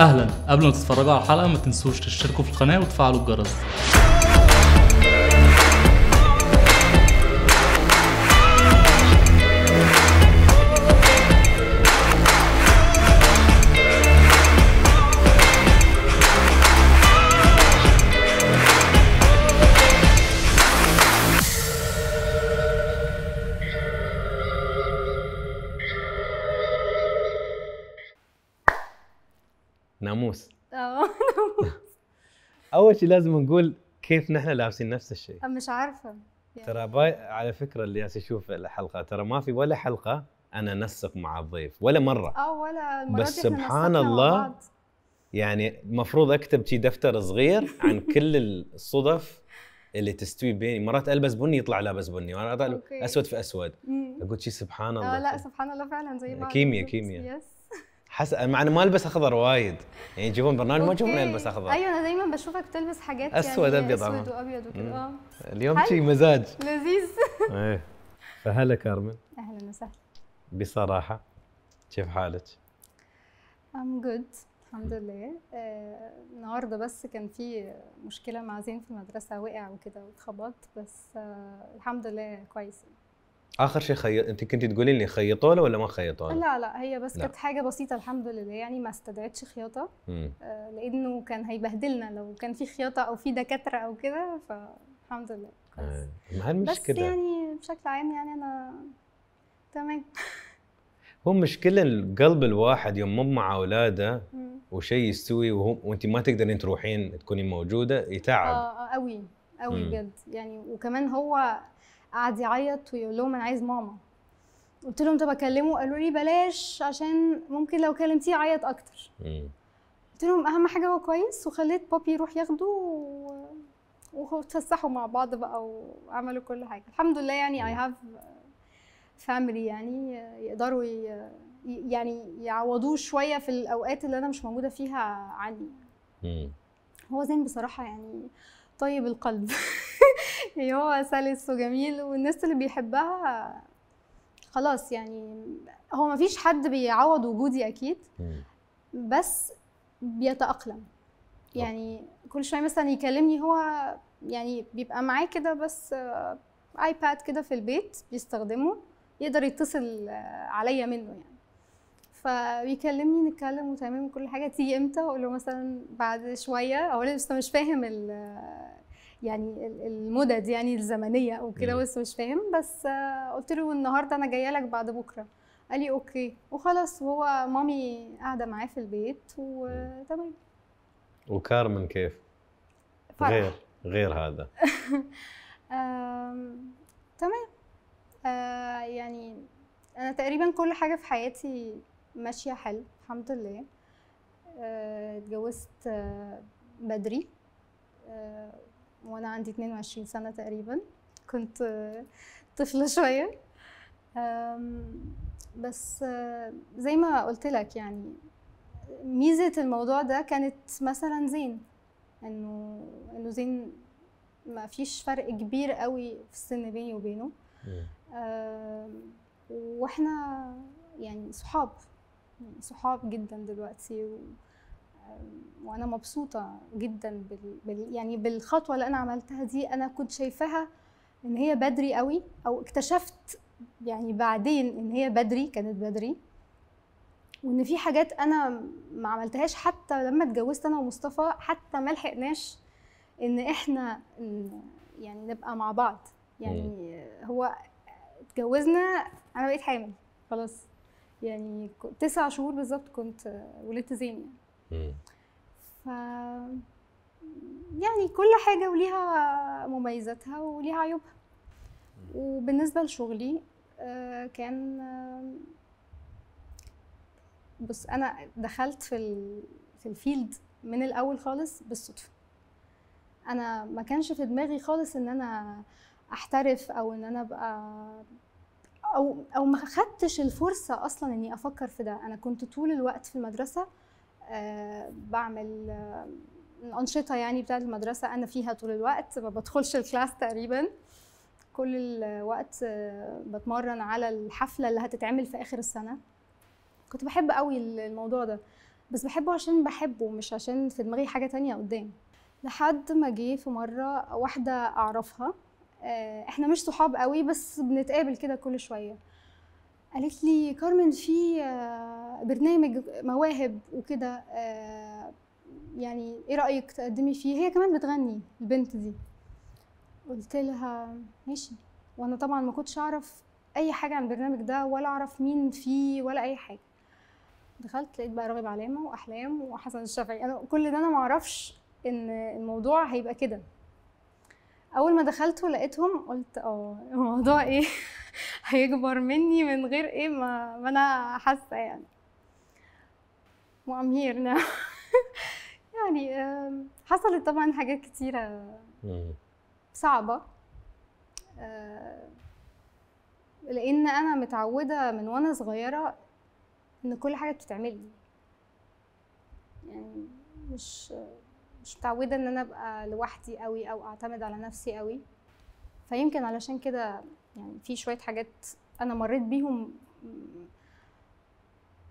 اهلا قبل ما تتفرجوا على الحلقه ما تنسوش تشتركوا في القناه وتفعلوا الجرس شيء لازم نقول كيف نحن لابسين نفس الشيء مش عارفه يعني. ترى باي على فكره اللي يشوف الحلقه ترى ما في ولا حلقه انا نسق مع الضيف ولا مره اه ولا بس سبحان الله يعني المفروض اكتب شي دفتر صغير عن كل الصدف اللي تستوي بيني مرات البس بني يطلع لابس بني مرات اسود في اسود اقول شي سبحان آه، الله لا سبحان الله فعلا زي ما كيمياء كيمياء يس حس مع ما البس اخضر وايد يعني يجيبون برنامج ما يجيبون البس اخضر ايوه انا دايما بشوفك تلبس حاجات اسود يعني ابيض آه. اسود وابيض وكده اه اليوم شي مزاج لذيذ ايه فهلا كارمن اهلا وسهلا بصراحه كيف حالك؟ ام جود الحمد لله آه، النهارده آه، بس كان في مشكله مع زين في المدرسه وقع وكده واتخبط بس آه، الحمد لله كويس اخر شيء خي... انت كنت تقولين لي خيطوا له ولا ما خيطوا له؟ لا لا هي بس كانت حاجه بسيطه الحمد لله يعني ما استدعتش خياطه آه لانه كان هيبهدلنا لو كان في خياطه او في دكاتره او كده فالحمد لله آه. ما كده بس يعني بشكل عام يعني انا تمام هو مشكله قلب الواحد يوم مو مع اولاده وشيء يستوي وهو وانت ما تقدرين تروحين تكوني موجوده يتعب اه, آه، قوي قوي بجد يعني وكمان هو قعد يعيط ويقول لهم انا عايز ماما قلت لهم طب اكلمه قالوا لي بلاش عشان ممكن لو كلمتيه يعيط اكتر قلت لهم اهم حاجه هو كويس وخليت بابي يروح ياخده و... وتفسحوا مع بعض بقى وعملوا كل حاجه الحمد لله يعني اي هاف فاميلي يعني يقدروا ي... يعني يعوضوه شويه في الاوقات اللي انا مش موجوده فيها عني هو زين بصراحه يعني طيب القلب يعني هو سلس وجميل والناس اللي بيحبها خلاص يعني هو ما فيش حد بيعوض وجودي اكيد بس بيتاقلم يعني كل شويه مثلا يكلمني هو يعني بيبقى معاه كده بس ايباد آه، كده في البيت بيستخدمه يقدر يتصل عليا منه يعني فبيكلمني نتكلم وتمام كل حاجه تيجي امتى اقول له مثلا بعد شويه او له بس مش فاهم يعني المدد يعني الزمنيه او كده بس مش فاهم بس قلت له النهارده انا جايه لك بعد بكره قال لي اوكي وخلاص وهو مامي قاعده معاه في البيت وتمام وكارمن كيف؟ فرح. غير غير هذا تمام آه، يعني انا تقريبا كل حاجه في حياتي ماشيه حلو الحمد لله آه، اتجوزت آه، بدري آه، وانا عندي 22 سنه تقريبا كنت طفله شويه بس زي ما قلت لك يعني ميزه الموضوع ده كانت مثلا زين انه انه زين ما فيش فرق كبير قوي في السن بيني وبينه واحنا يعني صحاب صحاب جدا دلوقتي و... وانا مبسوطه جدا بال... بال... يعني بالخطوه اللي انا عملتها دي انا كنت شايفاها ان هي بدري قوي او اكتشفت يعني بعدين ان هي بدري كانت بدري وان في حاجات انا ما عملتهاش حتى لما اتجوزت انا ومصطفى حتى ما لحقناش ان احنا يعني نبقى مع بعض يعني هو اتجوزنا انا بقيت حامل خلاص يعني تسع شهور بالظبط كنت ولدت زين يعني ف يعني كل حاجه وليها مميزاتها وليها عيوبها وبالنسبه لشغلي آه، كان آه، بص انا دخلت في في الفيلد من الاول خالص بالصدفه انا ما كانش في دماغي خالص ان انا احترف او ان انا ابقى او او ما خدتش الفرصه اصلا اني افكر في ده انا كنت طول الوقت في المدرسه أه بعمل آه، الانشطه يعني بتاعه المدرسه انا فيها طول الوقت ما بدخلش الكلاس تقريبا كل الوقت آه، بتمرن على الحفله اللي هتتعمل في اخر السنه كنت بحب قوي الموضوع ده بس بحبه عشان بحبه مش عشان في دماغي حاجه تانية قدام لحد ما جه في مره واحده اعرفها آه، احنا مش صحاب قوي بس بنتقابل كده كل شويه قالت لي كارمن في آه، برنامج مواهب وكده آه، يعني ايه رايك تقدمي فيه هي كمان بتغني البنت دي قلت لها ماشي وانا طبعا ما كنتش اعرف اي حاجه عن البرنامج ده ولا اعرف مين فيه ولا اي حاجه دخلت لقيت بقى راغب علامه واحلام وحسن الشافعي انا كل ده انا ما اعرفش ان الموضوع هيبقى كده اول ما دخلته لقيتهم قلت اه الموضوع ايه هيكبر مني من غير ايه ما, ما انا حاسه يعني وامهير نعم. يعني حصلت طبعا حاجات كتيره صعبه لان انا متعوده من وانا صغيره ان كل حاجه بتتعمل لي يعني مش مش متعوده ان انا ابقى لوحدي قوي او اعتمد على نفسي قوي فيمكن علشان كده يعني في شويه حاجات انا مريت بيهم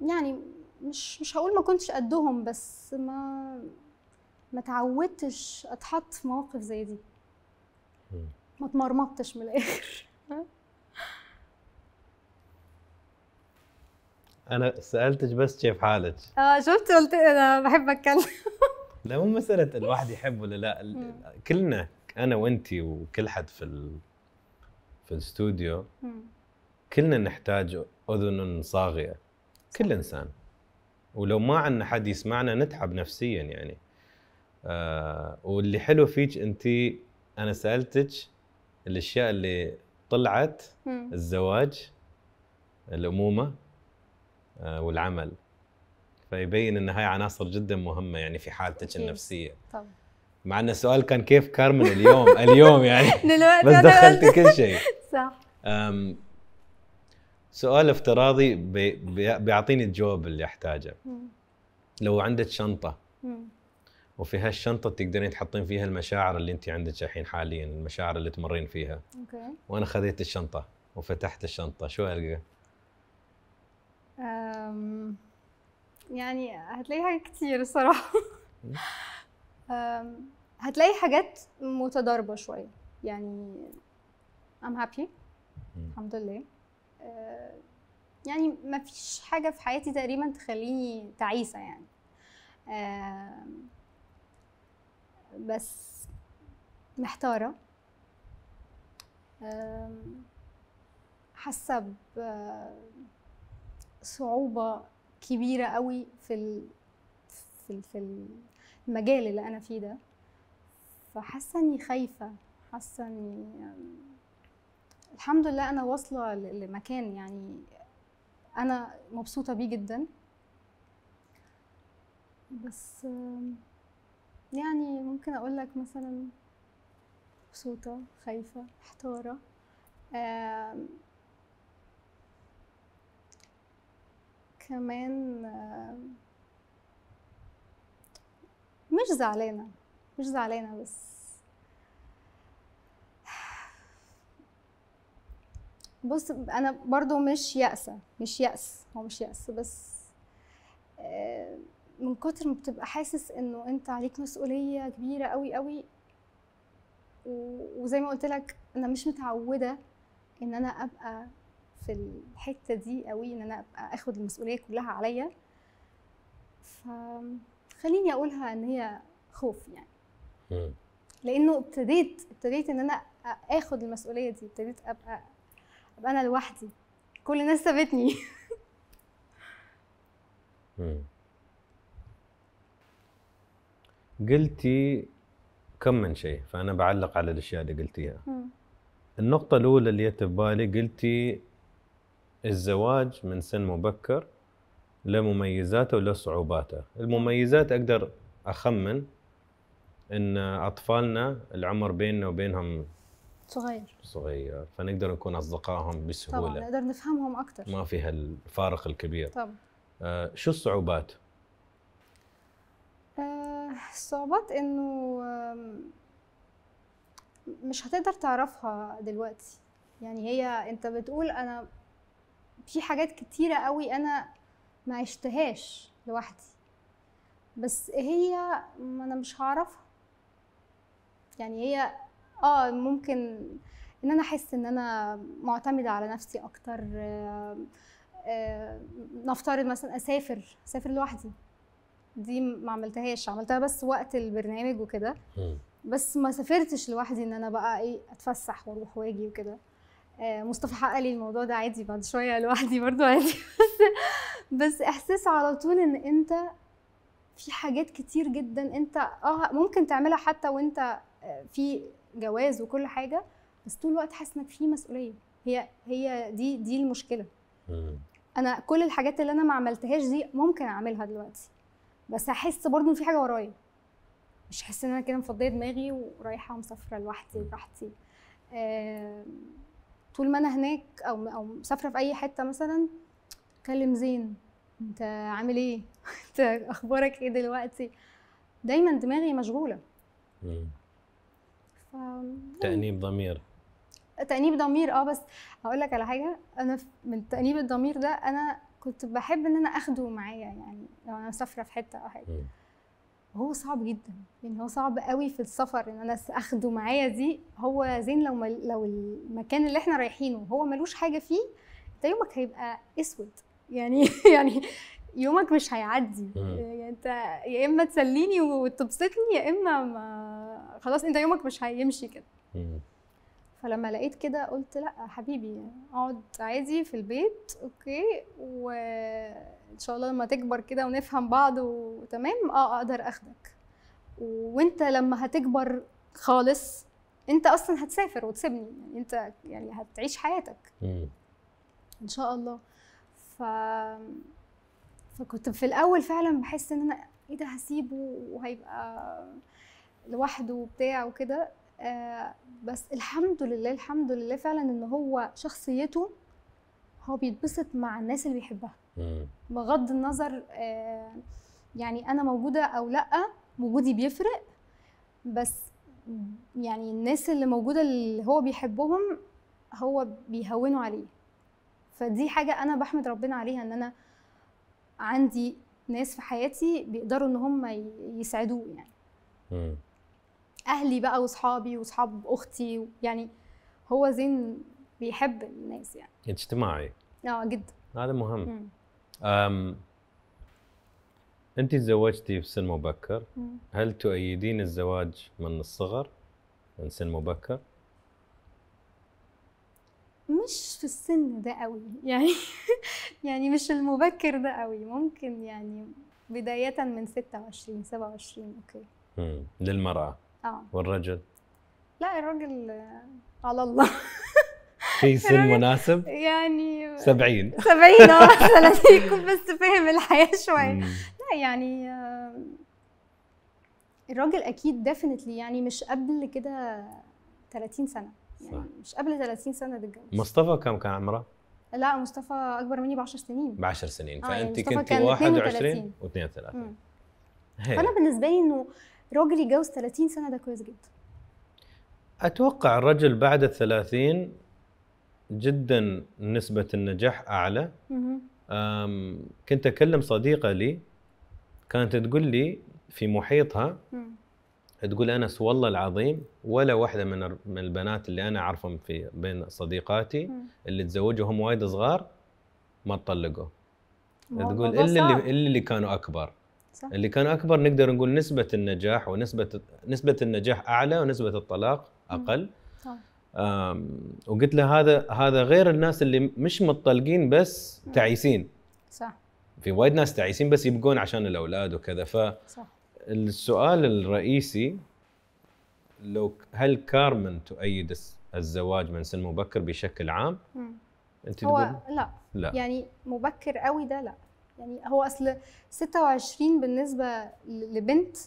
يعني مش مش هقول ما كنتش قدهم بس ما ما تعودتش اتحط في مواقف زي دي ما اتمرمطتش من الاخر انا سالتك بس كيف حالك اه شفت قلت إيه، انا بحب اتكلم لا مو مساله الواحد يحب ولا لا كلنا انا وانت وكل حد في ال... في الاستوديو كلنا نحتاج اذن صاغيه كل انسان ولو ما عندنا حد يسمعنا نتعب نفسيا يعني آه واللي حلو فيك انت انا سالتك الاشياء اللي طلعت الزواج الامومه آه والعمل فيبين ان هاي عناصر جدا مهمه يعني في حالتك النفسيه طبعا مع ان السؤال كان كيف كارمن اليوم اليوم يعني بس دخلتي كل شيء صح سؤال افتراضي بيعطيني الجواب اللي احتاجه لو عندك شنطه وفي هالشنطه تقدرين تحطين فيها المشاعر اللي انت عندك الحين حاليا المشاعر اللي تمرين فيها اوكي وانا خذيت الشنطه وفتحت الشنطه شو القى؟ يعني هتلاقي حاجات كتير الصراحه هتلاقي حاجات متضاربه شويه يعني I'm happy الحمد لله أه، يعني ما فيش حاجة في حياتي تقريبا تخليني تعيسة يعني بس محتارة حاسة بصعوبة كبيره قوي في في في المجال اللي انا فيه ده فحاسه اني خايفه حاسه اني الحمد لله انا واصله لمكان يعني انا مبسوطه بيه جدا بس يعني ممكن اقول لك مثلا مبسوطه خايفه محتاره كمان مش زعلانه مش زعلانه بس بص انا برضو مش يأسة مش يأس هو مش يأس بس من كتر ما بتبقى حاسس انه انت عليك مسؤوليه كبيره قوي قوي وزي ما قلت لك انا مش متعوده ان انا ابقى في الحته دي قوي ان انا ابقى اخد المسؤوليه كلها عليا فخليني اقولها ان هي خوف يعني لانه ابتديت ابتديت ان انا اخد المسؤوليه دي ابتديت ابقى ابقى انا لوحدي كل الناس سابتني قلتي كم من شيء فانا بعلق على الاشياء اللي قلتيها النقطة الأولى اللي جت في بالي قلتي الزواج من سن مبكر لمميزاته ولصعوباته المميزات أقدر أخمن أن أطفالنا العمر بيننا وبينهم صغير صغير فنقدر نكون أصدقائهم بسهولة طبعا نقدر نفهمهم أكثر ما في هالفارق الكبير طبعا آه شو الصعوبات؟ آه الصعوبات إنه مش هتقدر تعرفها دلوقتي يعني هي انت بتقول انا في حاجات كتيرة قوي أنا ما عشتهاش لوحدي بس هي ما أنا مش هعرفها يعني هي اه ممكن ان انا احس ان انا معتمده على نفسي اكتر آه، آه، نفترض مثلا اسافر اسافر لوحدي دي ما عملتهاش عملتها بس وقت البرنامج وكده بس ما سافرتش لوحدي ان انا بقى ايه اتفسح واروح واجي وكده آه، مصطفى حق لي الموضوع ده عادي بعد شويه لوحدي برضو عادي بس بس احساس على طول ان انت في حاجات كتير جدا انت اه ممكن تعملها حتى وانت آه، في جواز وكل حاجه بس طول الوقت حاسس انك في مسؤوليه هي هي دي دي المشكله انا كل الحاجات اللي انا ما عملتهاش دي ممكن اعملها دلوقتي بس احس برضو ان في حاجه ورايا مش احس ان انا كده مفضيه دماغي ورايحه ومسافره لوحدي براحتي آه طول ما انا هناك او او مسافره في اي حته مثلا كلم زين انت عامل ايه انت اخبارك ايه دلوقتي دايما دماغي مشغوله ف... تانيب ضمير تانيب ضمير اه بس هقول لك على حاجه انا من تانيب الضمير ده انا كنت بحب ان انا اخده معايا يعني لو انا مسافره في حته او حاجه هو صعب جدا يعني هو صعب قوي في السفر ان انا اخده معايا دي هو زين لو مل... لو المكان اللي احنا رايحينه هو ملوش حاجه فيه انت يومك هيبقى اسود يعني يعني يومك مش هيعدي يعني انت يا اما تسليني وتبسطني يا اما ما خلاص انت يومك مش هيمشي كده فلما لقيت كده قلت لا حبيبي اقعد عادي في البيت اوكي و ان شاء الله لما تكبر كده ونفهم بعض وتمام اه اقدر اخدك وانت لما هتكبر خالص انت اصلا هتسافر وتسيبني يعني انت يعني هتعيش حياتك مم. ان شاء الله ف فكنت في الاول فعلا بحس ان انا ايه ده هسيبه وهيبقى لوحده وبتاع وكده آه بس الحمد لله الحمد لله فعلا ان هو شخصيته هو بيتبسط مع الناس اللي بيحبها بغض النظر آه، يعني انا موجوده او لا وجودي بيفرق بس يعني الناس اللي موجوده اللي هو بيحبهم هو بيهونوا عليه فدي حاجه انا بحمد ربنا عليها ان انا عندي ناس في حياتي بيقدروا ان هم يسعدوه يعني مم. اهلي بقى واصحابي واصحاب اختي يعني هو زين بيحب الناس يعني اجتماعي اه جدا هذا مهم مم. أم انت تزوجتي في سن مبكر هل تؤيدين الزواج من الصغر من سن مبكر مش في السن ده قوي يعني يعني مش المبكر ده قوي ممكن يعني بداية من 26 27 اوكي للمرأة اه والرجل لا الراجل على الله في سن مناسب يعني 70 70 اه يكون بس فاهم الحياه شويه لا يعني آه، الراجل اكيد ديفينتلي يعني مش قبل كده 30 سنه يعني مش قبل 30 سنه بالجوز مصطفى كم كان عمره؟ لا مصطفى اكبر مني ب 10 سنين ب 10 سنين آه، فانت آه يعني كنت 21 و 32 فانا بالنسبه لي انه راجل يتجوز 30 سنه ده كويس جدا اتوقع الرجل بعد ال 30 جدا نسبه النجاح اعلى كنت اكلم صديقه لي كانت تقول لي في محيطها تقول انس والله العظيم ولا واحده من من البنات اللي انا اعرفهم في بين صديقاتي اللي تزوجوا هم وايد صغار ما تطلقوا تقول الا اللي الا اللي كانوا اكبر صح. اللي كانوا اكبر نقدر نقول نسبه النجاح ونسبه نسبه النجاح اعلى ونسبه الطلاق اقل صح. وقلت له هذا هذا غير الناس اللي مش متطلقين بس تعيسين صح في وايد ناس تعيسين بس يبقون عشان الاولاد وكذا ف السؤال الرئيسي لو هل كارمن تؤيد الزواج من سن مبكر بشكل عام؟ انت هو لا. لا يعني مبكر قوي ده لا يعني هو اصل 26 بالنسبه لبنت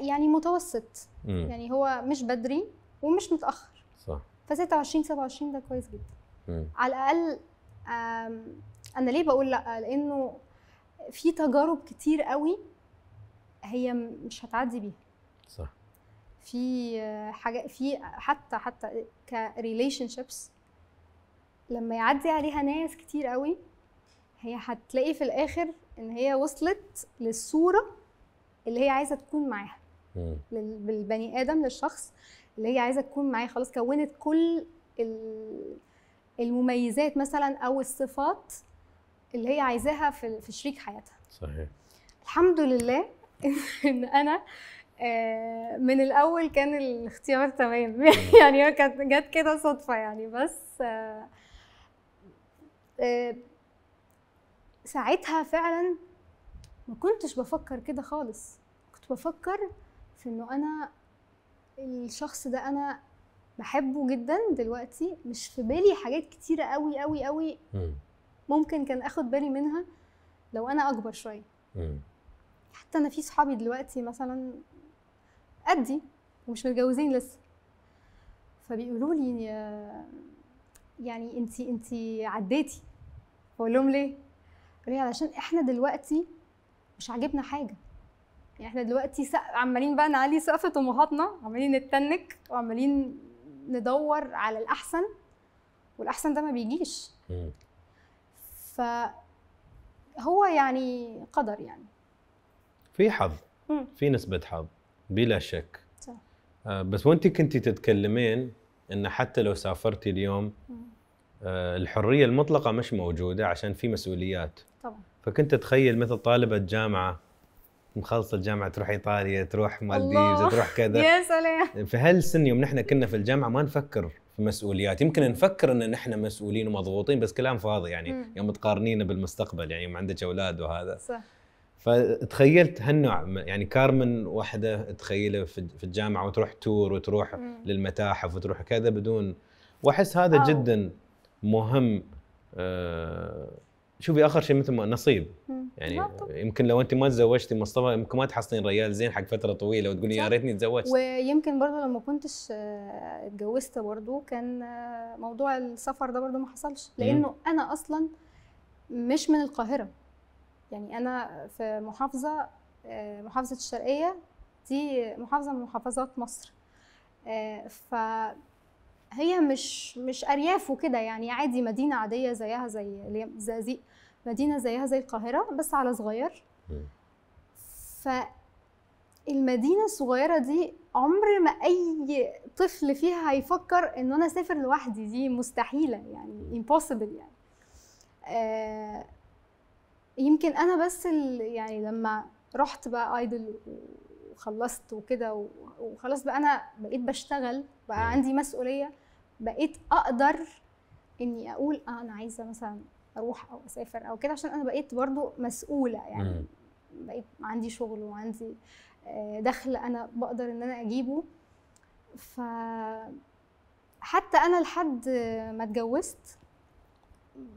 يعني متوسط مم. يعني هو مش بدري ومش متاخر صح ف 26 27 ده كويس جدا مم. على الاقل انا ليه بقول لا لانه في تجارب كتير قوي هي مش هتعدي بيها صح في حاجه في حتى حتى كريليشن شيبس لما يعدي عليها ناس كتير قوي هي هتلاقي في الاخر ان هي وصلت للصوره اللي هي عايزه تكون معاها بالبني ادم للشخص اللي هي عايزه تكون معايا خلاص كونت كل المميزات مثلا او الصفات اللي هي عايزاها في في شريك حياتها صحيح الحمد لله ان انا آه، من الاول كان الاختيار تمام يعني هي كانت جت كده صدفه يعني بس آه، آه، ساعتها فعلا ما كنتش بفكر كده خالص كنت بفكر في انه انا الشخص ده انا بحبه جدا دلوقتي مش في بالي حاجات كتيره قوي قوي قوي ممكن كان اخد بالي منها لو انا اكبر شويه حتى انا في صحابي دلوقتي مثلا قدي ومش متجوزين لسه فبيقولوا لي يعني انت انت عديتي بقول لهم ليه؟ قالوا لي علشان احنا دلوقتي مش عاجبنا حاجه يعني احنا دلوقتي سق... عمالين بقى نعلي سقف طموحاتنا عمالين نتنك وعمالين ندور على الاحسن والاحسن ده ما بيجيش ف هو يعني قدر يعني في حظ في نسبه حظ بلا شك صح. آه، بس وانت كنتي تتكلمين ان حتى لو سافرتي اليوم آه، الحريه المطلقه مش موجوده عشان في مسؤوليات طبعا فكنت اتخيل مثل طالبه جامعه مخلصه الجامعه تروح ايطاليا تروح مالديفز تروح كذا يا سلام في هالسن يوم نحن كنا في الجامعه ما نفكر في مسؤوليات يمكن نفكر ان نحن مسؤولين ومضغوطين بس كلام فاضي يعني مم. يوم تقارنينا بالمستقبل يعني يوم عندك اولاد وهذا صح فتخيلت هالنوع يعني كارمن واحده تخيله في الجامعه وتروح تور وتروح مم. للمتاحف وتروح كذا بدون واحس هذا أوه. جدا مهم آه شوفي اخر شيء مثل ما نصيب يعني يمكن لو انت ما تزوجتي مصطفى يمكن ما تحصلين ريال زين حق فتره طويله وتقولي يا ريتني تزوجت ويمكن برضه لما كنتش آه، اتجوزت برضه كان آه، موضوع السفر ده برضه ما حصلش لانه انا اصلا مش من القاهره يعني انا في محافظه آه، محافظه الشرقيه دي محافظه من محافظات مصر ف هي مش مش ارياف وكده يعني عادي مدينه عاديه زيها زي زي مدينه زيها زي القاهره بس على صغير فالمدينه الصغيره دي عمر ما اي طفل فيها هيفكر ان انا اسافر لوحدي دي مستحيله يعني امبوسيبل يعني آه يمكن انا بس يعني لما رحت بقى ايدل وخلصت وكده وخلاص بقى انا بقيت بشتغل بقى عندي مسؤوليه بقيت اقدر اني اقول اه انا عايزه مثلا اروح او اسافر او كده عشان انا بقيت برضو مسؤوله يعني بقيت عندي شغل وعندي آه، دخل انا بقدر ان انا اجيبه ف حتى انا لحد ما اتجوزت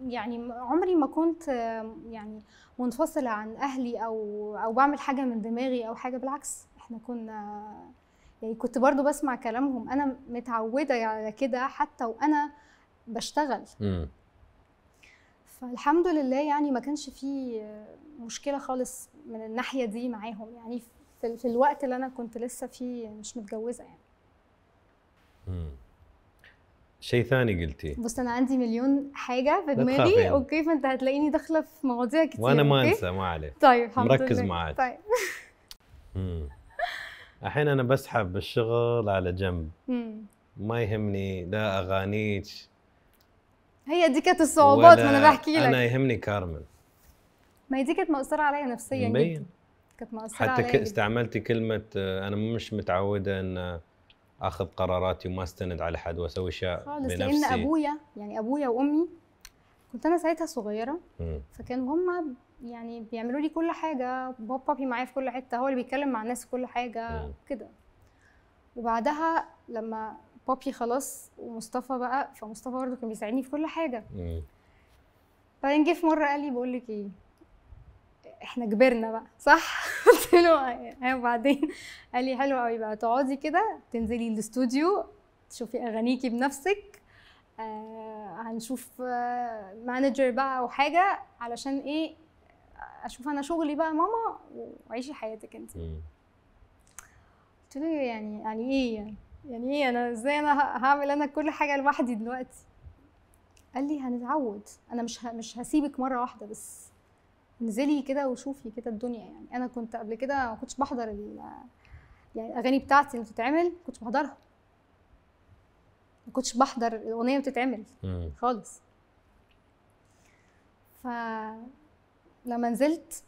يعني عمري ما كنت آه، يعني منفصله عن اهلي او او بعمل حاجه من دماغي او حاجه بالعكس احنا كنا يعني كنت برضو بسمع كلامهم انا متعوده على يعني كده حتى وانا بشتغل م. فالحمد لله يعني ما كانش في مشكله خالص من الناحيه دي معاهم يعني في, في الوقت اللي انا كنت لسه فيه مش متجوزه يعني شيء ثاني قلتي بص انا عندي مليون حاجه في دماغي اوكي فانت هتلاقيني داخله في مواضيع كتير وانا ما انسى ما عليك طيب الحمد لله مركز معاك طيب الحين انا بسحب الشغل على جنب ما يهمني لا اغانيك هي دي كانت الصعوبات ما انا بحكي لك انا يهمني كارمن ما هي دي كانت مأثرة عليا نفسيا مبين كانت مأثرة حتى عليا استعملتي كلمة آه، انا مش متعودة ان اخذ قراراتي وما استند على حد واسوي اشياء بنفسي خالص لان ابويا يعني ابويا وامي كنت انا ساعتها صغيرة فكان فكانوا هم يعني بيعملوا لي كل حاجه بابي معايا في كل حته هو اللي بيتكلم مع الناس في كل حاجه كده وبعدها لما بابي خلاص ومصطفى بقى فمصطفى برضه كان بيساعدني في كل حاجه بعدين جه في مره قال لي بقول لك ايه احنا كبرنا بقى صح قلت له ايوه وبعدين قال لي حلو قوي بقى تقعدي كده تنزلي الاستوديو تشوفي اغانيكي بنفسك آه هنشوف آه مانجر بقى او حاجه علشان ايه اشوف انا شغلي بقى ماما وعيشي حياتك انت قلت له يعني يعني ايه يعني يعني ايه انا ازاي انا هعمل انا كل حاجه لوحدي دلوقتي قال لي هنتعود انا مش مش هسيبك مره واحده بس انزلي كده وشوفي كده الدنيا يعني انا كنت قبل كده ما كنتش بحضر يعني الاغاني بتاعتي اللي بتتعمل كنت بحضرها ما كنتش بحضر الاغنيه بتتعمل خالص ف لما نزلت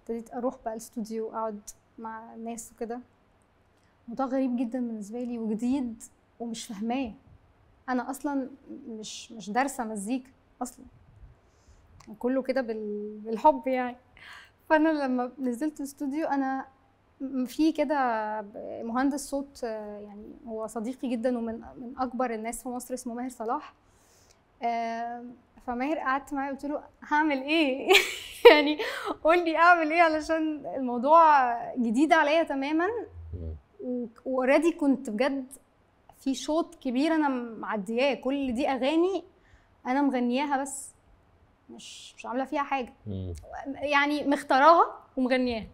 ابتديت اروح بقى الاستوديو واقعد مع الناس وكده الموضوع غريب جدا بالنسبه لي وجديد ومش فاهماه انا اصلا مش مش دارسه مزيكا اصلا كله كده بالحب يعني فانا لما نزلت الاستوديو انا في كده مهندس صوت يعني هو صديقي جدا ومن من اكبر الناس في مصر اسمه ماهر صلاح آه، فماهر قعدت معاه قلت له هعمل ايه يعني قول لي اعمل ايه علشان الموضوع جديد عليا تماما واوريدي كنت بجد في شوط كبير انا معدياه كل دي اغاني انا مغنياها بس مش مش عامله فيها حاجه يعني مختاراها ومغنياها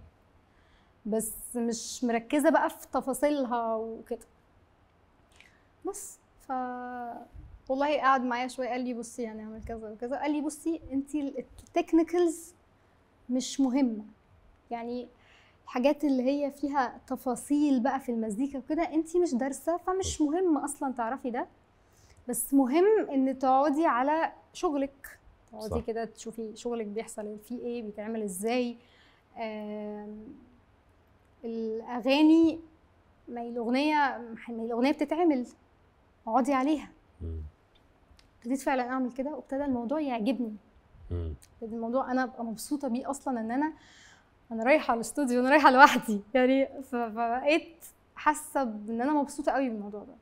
بس مش مركزه بقى في تفاصيلها وكده بس ف والله قعد معايا شويه قال لي بصي يعني اعمل كذا وكذا قال لي بصي انت التكنيكلز مش مهمه يعني الحاجات اللي هي فيها تفاصيل بقى في المزيكا وكده انت مش دارسه فمش مهم اصلا تعرفي ده بس مهم ان تقعدي على شغلك تقعدي كده تشوفي شغلك بيحصل فيه ايه بيتعمل ازاي الاغاني ما هي الاغنيه ما هي الاغنيه بتتعمل اقعدي عليها ابتديت فعلا اعمل كده وابتدى الموضوع يعجبني مم. الموضوع انا ببقى مبسوطه بيه اصلا ان انا انا رايحه الاستوديو انا رايحه لوحدي يعني فبقيت حاسه ان انا مبسوطه قوي بالموضوع ده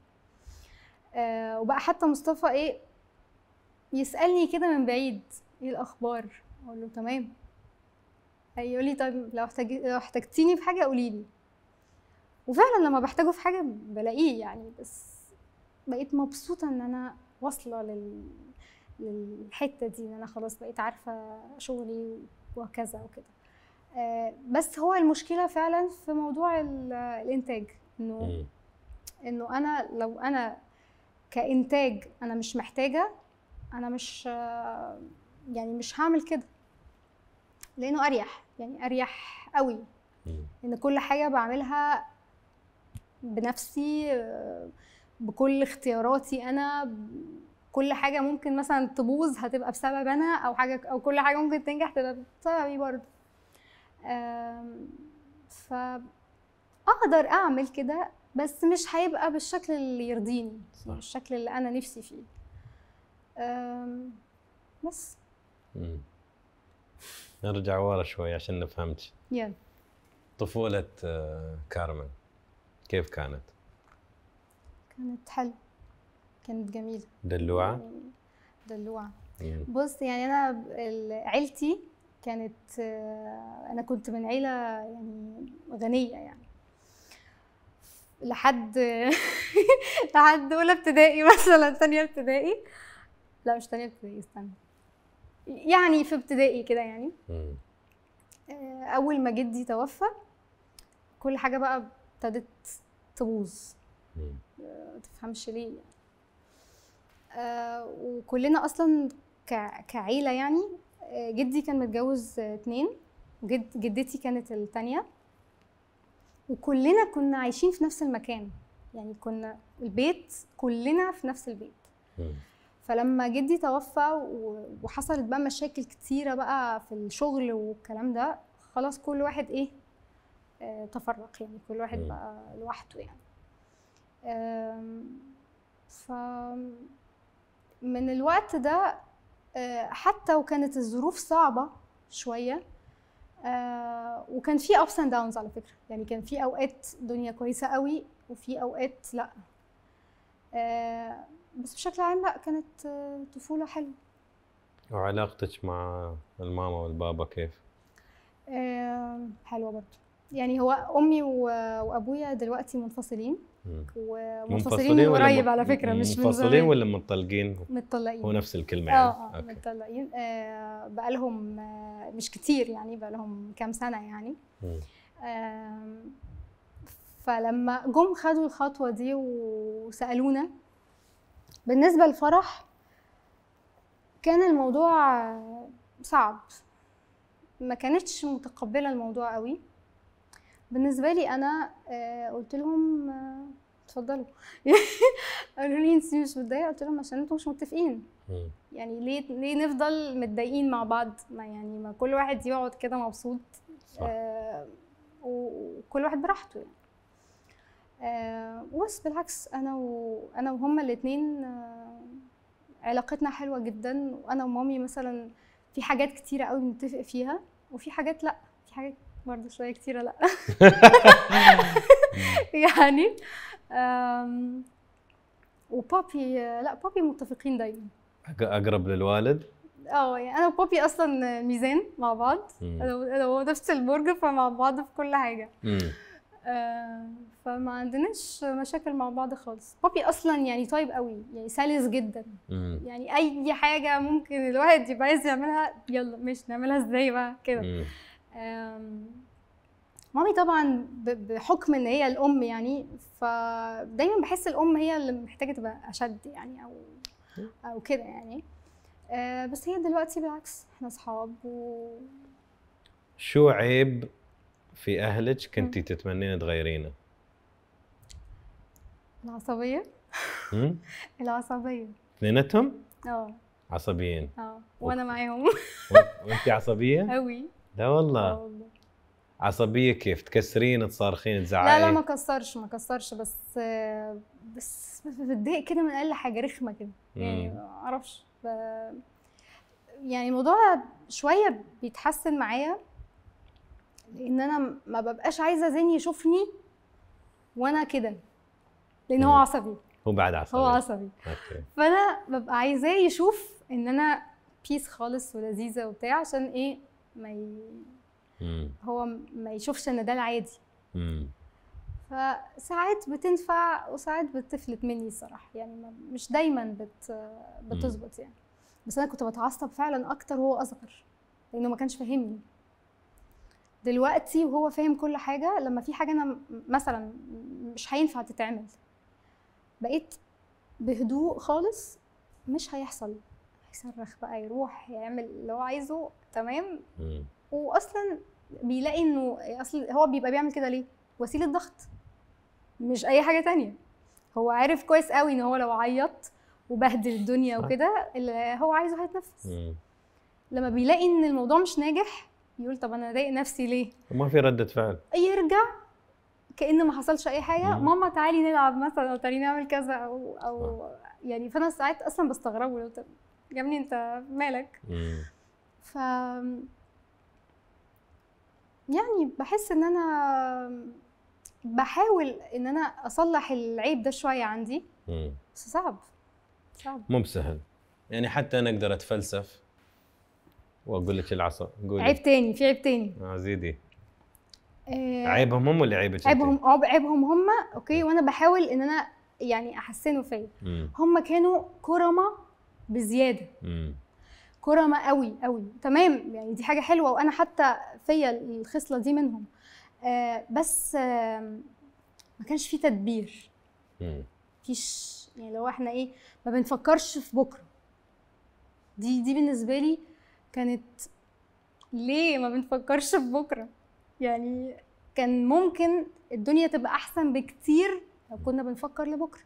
آه وبقى حتى مصطفى ايه يسالني كده من بعيد ايه الاخبار اقول له تمام يقول لي طيب لو احتاج لو احتجتيني في حاجه قولي لي وفعلا لما بحتاجه في حاجه بلاقيه يعني بس بقيت مبسوطه ان انا واصله لل للحته دي ان انا خلاص بقيت عارفه شغلي وكذا وكده آه، بس هو المشكله فعلا في موضوع الانتاج انه انه انا لو انا كانتاج انا مش محتاجه انا مش يعني مش هعمل كده لانه اريح يعني اريح قوي ان كل حاجه بعملها بنفسي آه، بكل اختياراتي انا كل حاجه ممكن مثلا تبوظ هتبقى بسبب انا او حاجه او كل حاجه ممكن تنجح تبقى بسببي برضه ف اقدر اعمل كده بس مش هيبقى بالشكل اللي يرضيني صح. بالشكل اللي انا نفسي فيه بس نرجع ورا شوي عشان نفهمك يلا طفولة آه، كارمن كيف كانت؟ كانت حلوة كانت جميله دلوعه يعني دلوعه بص يعني انا عيلتي كانت آه، انا كنت من عيله يعني غنيه يعني لحد لحد اولى ابتدائي مثلا ثانيه ابتدائي لا مش ثانيه ابتدائي استنى يعني في ابتدائي كده يعني آه، اول ما جدي توفى كل حاجه بقى ابتدت تبوظ آه، ما تفهمش ليه يعني. آه، وكلنا اصلا كعيله يعني آه، جدي كان متجوز اتنين وجد جدتي كانت التانية وكلنا كنا عايشين في نفس المكان يعني كنا البيت كلنا في نفس البيت فلما جدي توفى وحصلت بقى مشاكل كتيره بقى في الشغل والكلام ده خلاص كل واحد ايه آه، تفرق يعني كل واحد بقى لوحده يعني ف من الوقت ده آه، حتى وكانت الظروف صعبه شويه آه، وكان في ابس اند داونز على فكره يعني كان في اوقات دنيا كويسه قوي وفي اوقات لا آه، بس بشكل عام لا كانت طفوله حلوه وعلاقتك مع الماما والبابا كيف؟ حلوه برضه يعني هو امي وابويا دلوقتي منفصلين ومنفصلين قريب على فكره مش منفصلين ولا مطلقين؟ متطلقين هو نفس الكلمه آه، يعني اه اه متطلقين آه بقالهم آه مش كتير يعني بقالهم كام سنه يعني فلما جم خدوا الخطوه دي وسالونا بالنسبه للفرح كان الموضوع صعب ما كانتش متقبله الموضوع قوي بالنسبه لي انا آه، قلت لهم آه، اتفضلوا قالوا لي انت مش متضايقه قلت لهم عشان انتوا مش متفقين يعني ليه ليه نفضل متضايقين مع بعض ما يعني ما كل واحد يقعد كده مبسوط آه وكل واحد براحته يعني آه بس بالعكس انا وانا وهما الاثنين آه علاقتنا حلوه جدا وانا ومامي مثلا في حاجات كتيره قوي بنتفق فيها وفي حاجات لا في حاجات برضه شويه كتيره لا يعني وبابي لا بابي متفقين دايما اقرب للوالد اه يعني انا وبابي اصلا ميزان مع بعض انا هو نفس البرج فمع بعض في كل حاجه آه فما عندناش مشاكل مع بعض خالص بابي اصلا يعني طيب قوي يعني سلس جدا مم. يعني اي حاجه ممكن الواحد يبقى عايز يعملها يلا مش نعملها ازاي بقى كده مامي طبعا بحكم ان هي الام يعني فدايما بحس الام هي اللي محتاجه تبقى اشد يعني او او كده يعني أه، بس هي دلوقتي بالعكس احنا اصحاب و شو عيب في اهلك كنتي تتمنين تغيرينه؟ العصبيه العصبيه اثنيناتهم؟ اه عصبيين اه وانا معاهم وانت عصبيه؟ قوي لا اه والله عصبيه كيف تكسرين تصارخين تزعلي لا لا ما كسرش ما كسرش بس بس بتضايق كده من اقل حاجه رخمه كده يعني ما اعرفش يعني الموضوع شويه بيتحسن معايا لان انا ما ببقاش عايزه زين يشوفني وانا كده لان هو عصبي هو بعد عصبي هو عصبي أوكي. فانا ببقى عايزاه يشوف ان انا بيس خالص ولذيذه وبتاع عشان ايه ما ي... هو ما يشوفش ان ده العادي فساعات بتنفع وساعات بتفلت مني الصراحه يعني مش دايما بت... بتظبط يعني بس انا كنت بتعصب فعلا اكتر وهو اصغر لانه ما كانش فاهمني دلوقتي وهو فاهم كل حاجه لما في حاجه انا مثلا مش هينفع تتعمل بقيت بهدوء خالص مش هيحصل يصرخ بقى يروح يعمل اللي هو عايزه تمام واصلا بيلاقي انه اصل هو بيبقى بيعمل كده ليه وسيله ضغط مش اي حاجه تانية هو عارف كويس قوي ان هو لو عيط وبهدل الدنيا وكده اللي هو عايزه هيتنفس لما بيلاقي ان الموضوع مش ناجح يقول طب انا ضايق نفسي ليه وما في رده فعل يرجع كان ما حصلش اي حاجه مم. ماما تعالي نلعب مثلا او تعالي نعمل كذا او او يعني فانا ساعات اصلا بستغربه لو يا ابني انت مالك ف يعني بحس ان انا بحاول ان انا اصلح العيب ده شويه عندي بس صعب صعب مو بسهل يعني حتى انا اقدر اتفلسف واقول لك العصا قولي عيب تاني في عيب تاني اه زيدي آه، عيبهم هم ولا عيبك عيبهم اه عيبهم هم اوكي وانا بحاول ان انا يعني احسنه فيا هم كانوا كرمه بزياده مم. كرمة قوي قوي تمام يعني دي حاجه حلوه وانا حتى فيا الخصله دي منهم آه بس آه ما كانش في تدبير مفيش يعني لو احنا ايه ما بنفكرش في بكره دي دي بالنسبه لي كانت ليه ما بنفكرش في بكره يعني كان ممكن الدنيا تبقى احسن بكتير لو كنا بنفكر لبكره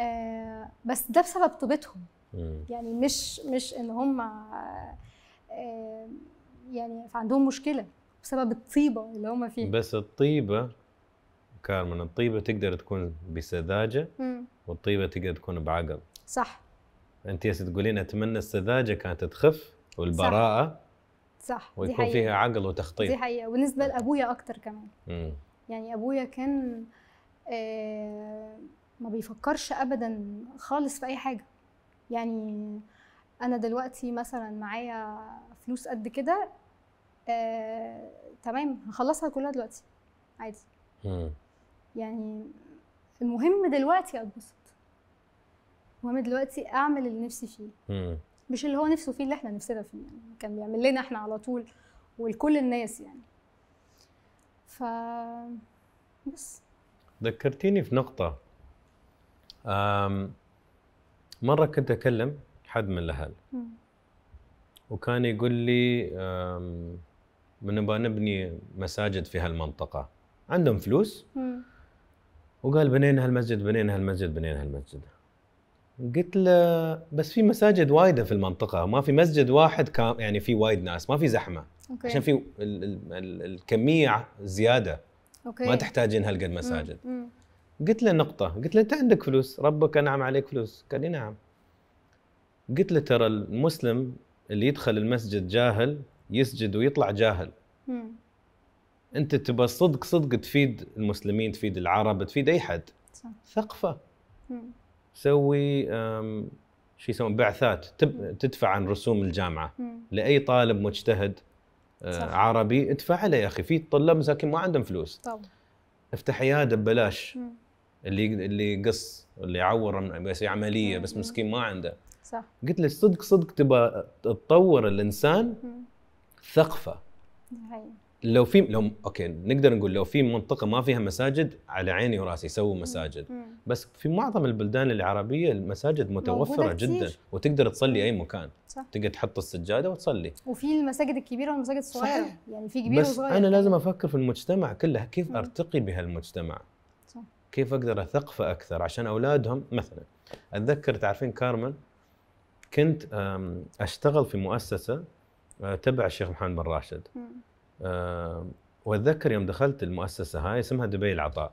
آه، بس ده بسبب طيبتهم يعني مش مش ان هم آه، يعني عندهم مشكله بسبب الطيبه اللي هم فيها بس الطيبه كارمن الطيبه تقدر تكون بسذاجه والطيبه تقدر تكون بعقل صح انت تقولين اتمنى السذاجه كانت تخف والبراءه صح, صح. ويكون فيها عقل وتخطيط دي حقيقه وبالنسبه لابويا اكتر كمان مم. يعني ابويا كان آه ما بيفكرش ابدا خالص في اي حاجه يعني انا دلوقتي مثلا معايا فلوس قد كده آه، تمام هخلصها كلها دلوقتي عادي يعني المهم دلوقتي اتبسط المهم دلوقتي اعمل اللي نفسي فيه مش اللي هو نفسه فيه اللي احنا نفسنا فيه يعني كان بيعمل لنا احنا على طول ولكل الناس يعني ف بس ذكرتيني في نقطه مره كنت اكلم حد من الاهل وكان يقول لي بنبغى نبني مساجد في هالمنطقه عندهم فلوس وقال بنينا هالمسجد بنينا هالمسجد بنينا هالمسجد قلت له بس في مساجد وايده في المنطقه ما في مسجد واحد كام يعني في وايد ناس ما في زحمه أوكي. عشان في الكميه زياده أوكي. ما تحتاجين هالقد مساجد مم. مم. قلت له نقطه قلت له انت عندك فلوس ربك انعم عليك فلوس قال لي نعم قلت له ترى المسلم اللي يدخل المسجد جاهل يسجد ويطلع جاهل انت تبى صدق صدق تفيد المسلمين تفيد العرب تفيد اي حد صح. ثقفه مم. سوي شو يسمون بعثات تدفع عن رسوم الجامعه مم. لاي طالب مجتهد آه، صح. عربي ادفع له يا اخي في طلاب مساكين ما عندهم فلوس طبعا. افتح عياده ببلاش اللي اللي يقص اللي يعور بس عمليه بس مسكين ما عنده صح قلت له صدق صدق تبى تطور الانسان ثقفه لو في لو اوكي نقدر نقول لو في منطقه ما فيها مساجد على عيني وراسي سووا مساجد بس في معظم البلدان العربيه المساجد متوفره جدا وتقدر تصلي اي مكان صح. تقدر تحط السجاده وتصلي وفي المساجد الكبيره والمساجد الصغيره يعني في كبير بس وصغير انا لازم افكر في المجتمع كله كيف ارتقي بهالمجتمع كيف اقدر اثقفه اكثر عشان اولادهم مثلا اتذكر تعرفين كارمن كنت اشتغل في مؤسسه آه، تبع الشيخ محمد بن راشد واتذكر يوم دخلت المؤسسه هاي اسمها دبي العطاء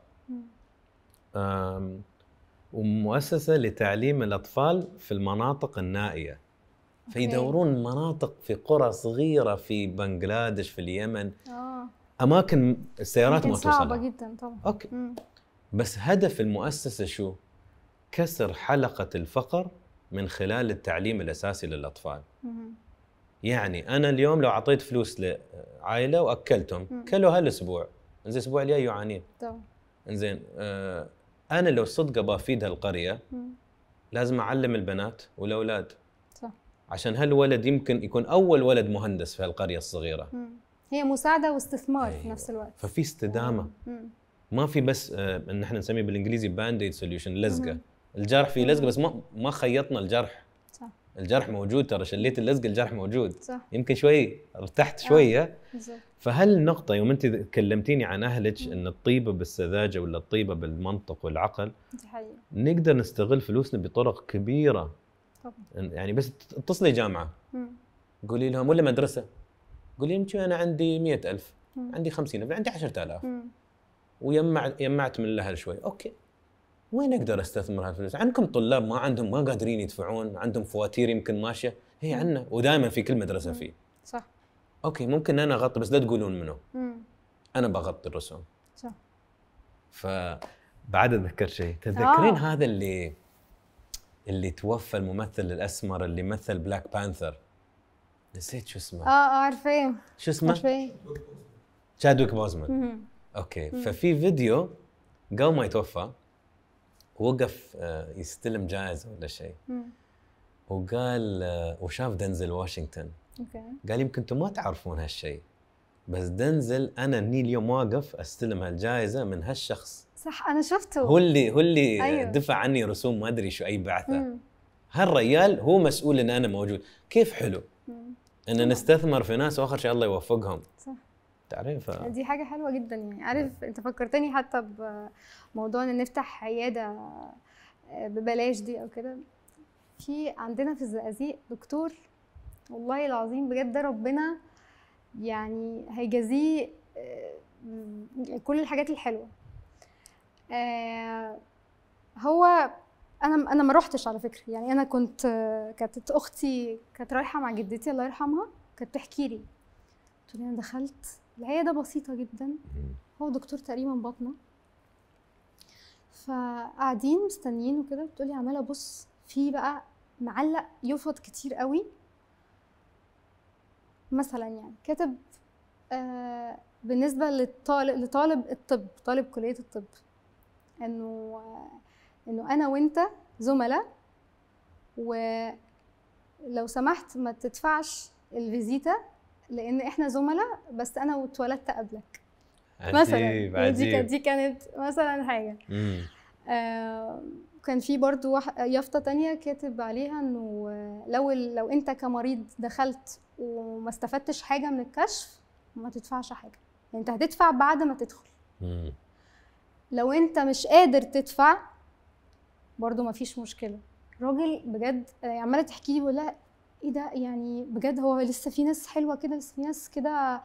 ومؤسسه لتعليم الاطفال في المناطق النائيه فيدورون مناطق في قرى صغيره في بنغلاديش في اليمن آه. اماكن السيارات ما توصل صعبه جدا طبعا اوكي مم. بس هدف المؤسسه شو؟ كسر حلقه الفقر من خلال التعليم الاساسي للاطفال. يعني انا اليوم لو اعطيت فلوس لعائله واكلتهم كلوا هالاسبوع، انزين الاسبوع الجاي يعانين. طبعا. انزين آه، انا لو صدق ابغى افيد هالقريه لازم اعلم البنات والاولاد. صح. عشان هالولد يمكن يكون اول ولد مهندس في هالقريه الصغيره. هي مساعده واستثمار أيوة. في نفس الوقت. ففي استدامه. مم. مم. ما في بس آه، ان احنا نسميه بالانجليزي باند ايد سوليوشن لزقه الجرح فيه لزقه بس ما ما خيطنا الجرح صح الجرح موجود ترى شليت اللزقه الجرح موجود صح. يمكن شوي ارتحت آه، شويه فهل النقطه يوم انت كلمتيني عن اهلك ان الطيبه بالسذاجه ولا الطيبه بالمنطق والعقل حقيقة. نقدر نستغل فلوسنا بطرق كبيره طبعا. يعني بس اتصلي جامعه قولي لهم ولا مدرسه قولي لهم انا عندي مئة ألف عندي خمسين ألف عندي عشرة آلاف ويمعت يمعت من الاهل شوي اوكي وين اقدر استثمر هالفلوس؟ عندكم طلاب ما عندهم ما قادرين يدفعون، عندهم فواتير يمكن ماشيه، هي عندنا ودائما في كل مدرسه فيه. صح. اوكي ممكن انا اغطي بس لا تقولون منو. انا بغطي الرسوم. صح. ف بعد اتذكر شيء، تتذكرين آه. هذا اللي اللي توفى الممثل الاسمر اللي مثل بلاك بانثر نسيت شو اسمه اه اه عارفين شو اسمه؟ عارفين شادويك بوزمان اوكي مم. ففي فيديو قبل ما يتوفى وقف آه، يستلم جائزه ولا شيء وقال آه، وشاف دنزل واشنطن اوكي قال يمكن انتم ما تعرفون هالشيء بس دنزل انا اني اليوم واقف استلم هالجائزه من هالشخص صح انا شفته هو اللي هو اللي أيوه. دفع عني رسوم ما ادري شو اي بعثه مم. هالريال هو مسؤول ان انا موجود كيف حلو مم. ان نستثمر في ناس واخر شيء الله يوفقهم صح تعرف دي حاجه حلوه جدا يعني نعم. عارف انت فكرتني حتى بموضوع ان نفتح عياده آه، ببلاش دي او كده في عندنا في الزقازيق دكتور والله العظيم بجد ده ربنا يعني هيجازيه آه، كل الحاجات الحلوه آه، هو انا انا ما روحتش على فكره يعني انا كنت كانت اختي كانت رايحه مع جدتي الله يرحمها كانت تحكي لي قلت لها انا دخلت العياده بسيطه جدا هو دكتور تقريبا بطنه فقاعدين مستنيين وكده بتقولي عماله ابص في بقى معلق يفط كتير قوي مثلا يعني كاتب آه بالنسبه للطالب لطالب الطب طالب كليه الطب انه آه انه انا وانت زملاء ولو سمحت ما تدفعش الفيزيتا لان احنا زملاء بس انا اتولدت قبلك مثلا يعني عجيب. دي كانت مثلا حاجه آه كان في برضو يافطة تانية كاتب عليها انه لو لو انت كمريض دخلت وما استفدتش حاجة من الكشف ما تدفعش حاجة يعني انت هتدفع بعد ما تدخل مم. لو انت مش قادر تدفع برضو ما فيش مشكلة راجل بجد يعني عمالة تحكي لي بقول لها ايه ده يعني بجد هو لسه في ناس حلوه كده بس في ناس كده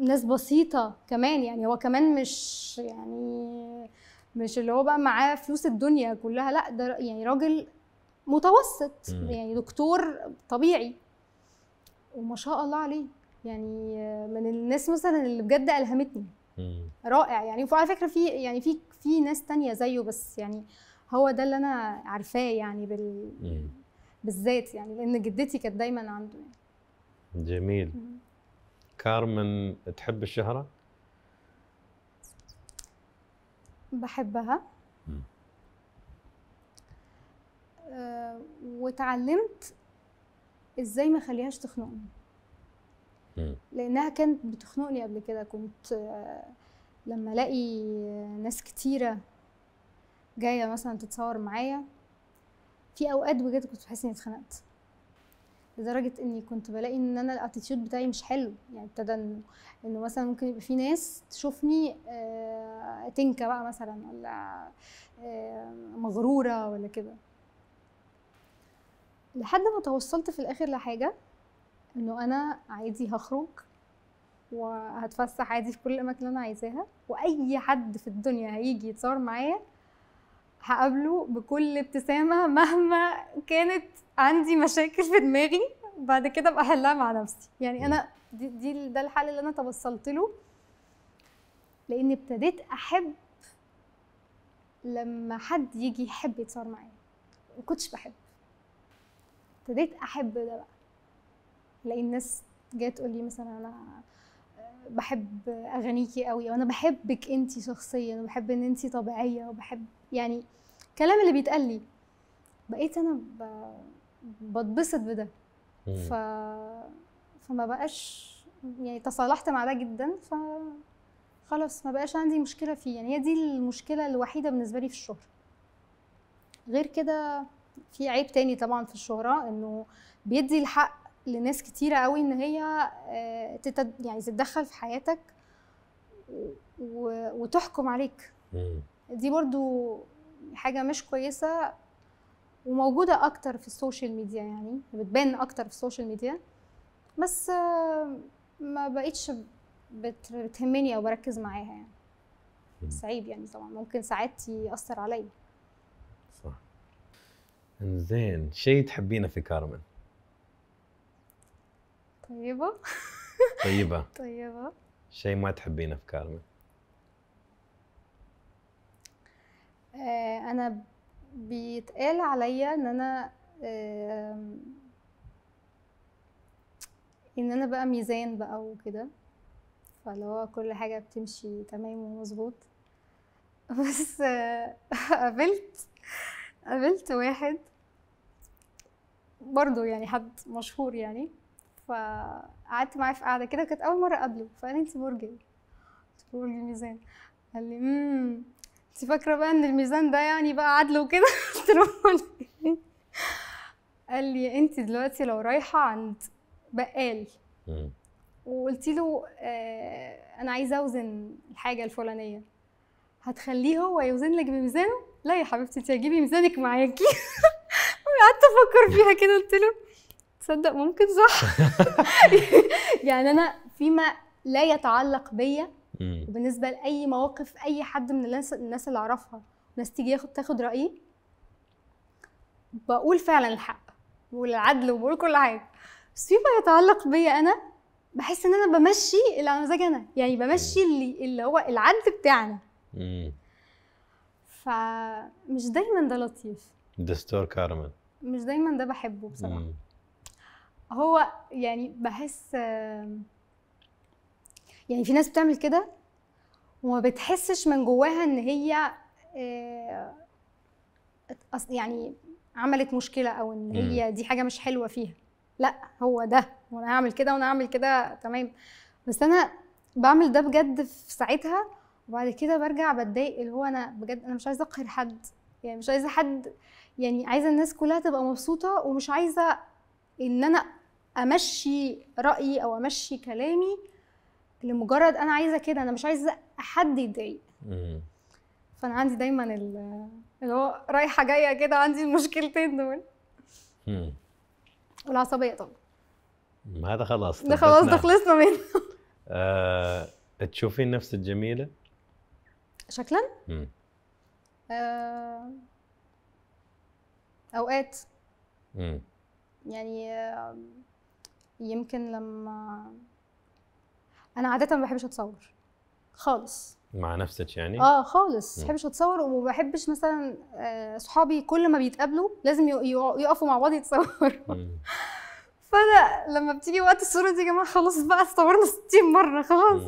ناس بسيطه كمان يعني هو كمان مش يعني مش اللي هو بقى معاه فلوس الدنيا كلها لا ده يعني راجل متوسط يعني دكتور طبيعي وما شاء الله عليه يعني من الناس مثلا اللي بجد الهمتني رائع يعني وعلى فكره في يعني في في ناس تانية زيه بس يعني هو ده اللي انا عارفاه يعني بال بالذات يعني لان جدتي كانت دايما عنده يعني. جميل كارمن تحب الشهره بحبها آه، وتعلمت ازاي ما اخليهاش تخنقني لانها كانت بتخنقني قبل كده كنت آه، لما الاقي ناس كتيره جايه مثلا تتصور معايا في اوقات بجد كنت بحس اني اتخنقت لدرجه اني كنت بلاقي ان انا الاتيتيود بتاعي مش حلو يعني ابتدى انه انه مثلا ممكن يبقى في ناس تشوفني آه تنكه بقى مثلا ولا آه مغروره ولا كده لحد ما توصلت في الاخر لحاجه انه انا عادي هخرج وهتفسح عادي في كل الاماكن اللي انا عايزاها واي حد في الدنيا هيجي يتصور معايا هقابله بكل ابتسامه مهما كانت عندي مشاكل في دماغي بعد كده ابقى احلها مع نفسي يعني انا دي, دي ده الحل اللي انا توصلت له لان ابتديت احب لما حد يجي يحب يتصور معايا ما كنتش بحب ابتديت احب ده بقى الاقي الناس جايه تقول لي مثلا انا بحب اغانيكي قوي وانا بحبك انت شخصيا وبحب ان انت طبيعيه وبحب يعني الكلام اللي بيتقال لي بقيت انا ب... بتبسط بده ف فما بقاش يعني تصالحت مع ده جدا ف خلاص ما بقاش عندي مشكله فيه يعني هي دي المشكله الوحيده بالنسبه لي في الشهره غير كده في عيب تاني طبعا في الشهره انه بيدي الحق لناس كتيره قوي ان هي آه، تتد... يعني تتدخل في حياتك و... وتحكم عليك دي برضو حاجه مش كويسه وموجوده اكتر في السوشيال ميديا يعني بتبان اكتر في السوشيال ميديا بس آه، ما بقتش بتهمني او بركز معاها يعني صعيب يعني طبعا ممكن ساعات ياثر عليا صح انزين شيء تحبينه في كارمن طيبة طيبة طيبة شيء ما تحبينه في كارمن آه، أنا بيتقال عليا إن أنا إن أنا بقى ميزان بقى وكده فاللي هو كل حاجة بتمشي تمام ومظبوط بس آه، قابلت قابلت واحد برضو يعني حد مشهور يعني فقعدت معاه في قعده كده كانت اول مره اقابله فقال لي انت برج ايه قلت برج الميزان قال لي اممم انت فاكره بقى ان الميزان ده يعني بقى عدل وكده قلت له قال لي انت دلوقتي لو رايحه عند بقال وقلت له آه انا عايزه اوزن الحاجه الفلانيه هتخليه هو يوزن لك بميزانه لا يا حبيبتي انت هتجيبي ميزانك معاكي وقعدت افكر فيها كده قلت له تصدق ممكن صح يعني انا فيما لا يتعلق بيا وبالنسبه لاي مواقف اي حد من الناس الناس اللي اعرفها ناس تيجي ياخد تاخد رايي بقول فعلا الحق والعدل وبقول كل حاجه بس فيما يتعلق بيا انا بحس ان انا بمشي اللي على مزاج انا يعني بمشي اللي, اللي هو العدل بتاعنا فمش دايما ده لطيف دستور كارمن مش دايما ده بحبه بصراحه هو يعني بحس يعني في ناس بتعمل كده وما بتحسش من جواها ان هي آه، يعني عملت مشكله او ان هي دي حاجه مش حلوه فيها لا هو ده وانا هعمل كده وانا هعمل كده تمام بس انا بعمل ده بجد في ساعتها وبعد كده برجع بتضايق اللي هو انا بجد انا مش عايزه اقهر حد يعني مش عايزه حد يعني عايزه الناس كلها تبقى مبسوطه ومش عايزه ان انا امشي رايي او امشي كلامي لمجرد انا عايزه كده انا مش عايزه حد يتضايق فانا عندي دايما اللي هو رايحه جايه كده عندي المشكلتين دول والعصبيه طبعا ما هذا خلاص ده خلاص ده خلصنا منه آه، تشوفين نفسك جميله شكلا آه، اوقات مم. يعني يمكن لما انا عاده ما بحبش اتصور خالص مع نفسك يعني اه خالص ما بحبش اتصور وما بحبش مثلا اصحابي آه، كل ما بيتقابلوا لازم يقفوا مع بعض يتصوروا فانا لما بتيجي وقت الصوره دي يا جماعه خلاص بقى اتصورنا 60 مره خلاص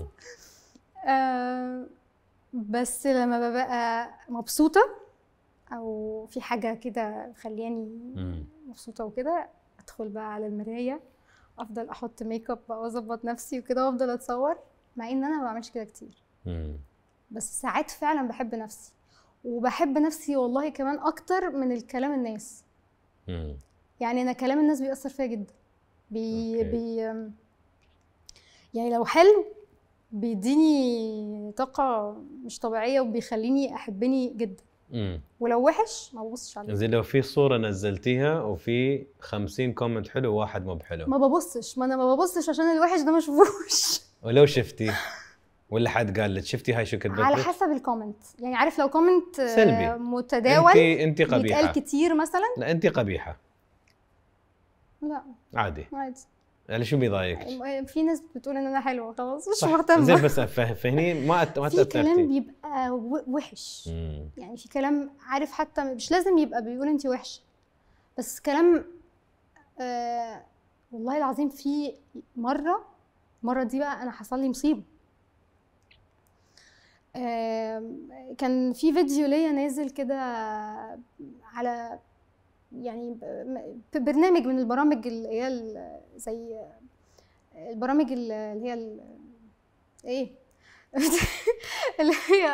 آه، بس لما ببقى مبسوطه او في حاجه كده خلياني مبسوطه وكده ادخل بقى على المرايه افضل احط ميك اب واظبط نفسي وكده وافضل اتصور مع ان انا ما بعملش كده كتير مم. بس ساعات فعلا بحب نفسي وبحب نفسي والله كمان اكتر من الكلام الناس مم. يعني انا كلام الناس بيأثر فيا جدا بي بي يعني لو حلو بيديني طاقه مش طبيعيه وبيخليني احبني جدا ولو وحش ما ببصش عليه زي لو في صوره نزلتيها وفي 50 كومنت حلو وواحد مو بحلو ما ببصش ما انا ما ببصش عشان الوحش ده ما اشوفوش ولو شفتي ولا حد قال لك شفتي هاي شو كتبت على حسب الكومنت يعني عارف لو كومنت آه، سلبي متداول انت انت قبيحه بيتقال كتير مثلا لا انت قبيحه لا عادي عادي يعني شو بيضايقك؟ في ناس بتقول ان انا حلوه خلاص مش مهتمه زين بس فهني ما ما في كلام بيبقى آه، وحش مم. يعني في كلام عارف حتى مش لازم يبقى بيقول انت وحشه بس كلام آه والله العظيم في مره المره دي بقى انا حصل لي مصيبه آه كان في فيديو ليا نازل كده على يعني برنامج من البرامج اللي هي زي آه، البرامج اللي هي ايه اللي هي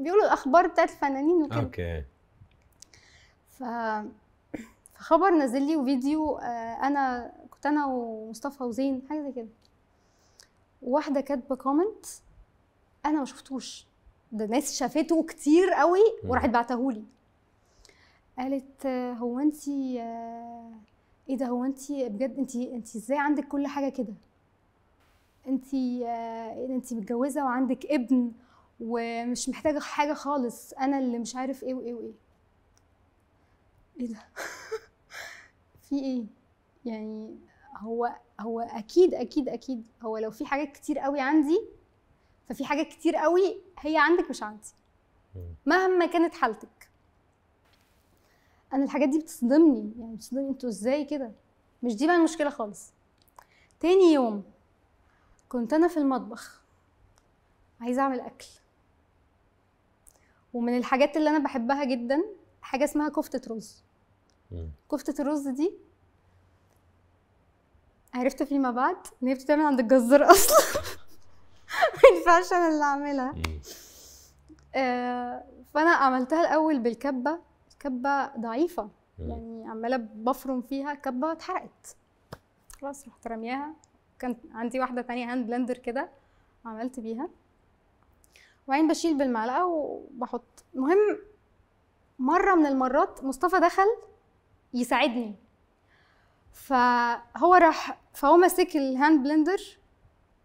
بيقولوا الاخبار بتاعت الفنانين وكده آه، اوكي ف فخبر نزل لي وفيديو آه، انا كنت انا ومصطفى وزين حاجه زي كده واحده كاتبه كومنت انا ما شفتوش ده ناس شافته كتير قوي وراحت بعتهولي قالت آه، هو انت ايه ده هو انت بجد انت انت ازاي عندك كل حاجه كده انت آه، انت متجوزه وعندك ابن ومش محتاجه حاجه خالص انا اللي مش عارف ايه وايه وايه ايه ده في ايه يعني هو هو اكيد اكيد اكيد هو لو في حاجات كتير قوي عندي ففي حاجات كتير قوي هي عندك مش عندي مهما كانت حالتك انا الحاجات دي بتصدمني يعني بتصدمني انتوا ازاي كده مش دي بقى المشكله خالص تاني يوم كنت أنا في المطبخ عايزة أعمل أكل ومن الحاجات اللي أنا بحبها جدا حاجة اسمها كفتة رز كفتة الرز دي عرفت فيما بعد إن هي بتتعمل عند الجزار أصلا ما ينفعش أنا اللي أعملها آه، فأنا عملتها الأول بالكبة الكبة ضعيفة يعني عمالة بفرم فيها الكبة اتحرقت خلاص رحت رمياها كان عندي واحده تانية هاند بلندر كده عملت بيها وبعدين بشيل بالمعلقه وبحط المهم مره من المرات مصطفى دخل يساعدني فهو راح فهو ماسك الهاند بلندر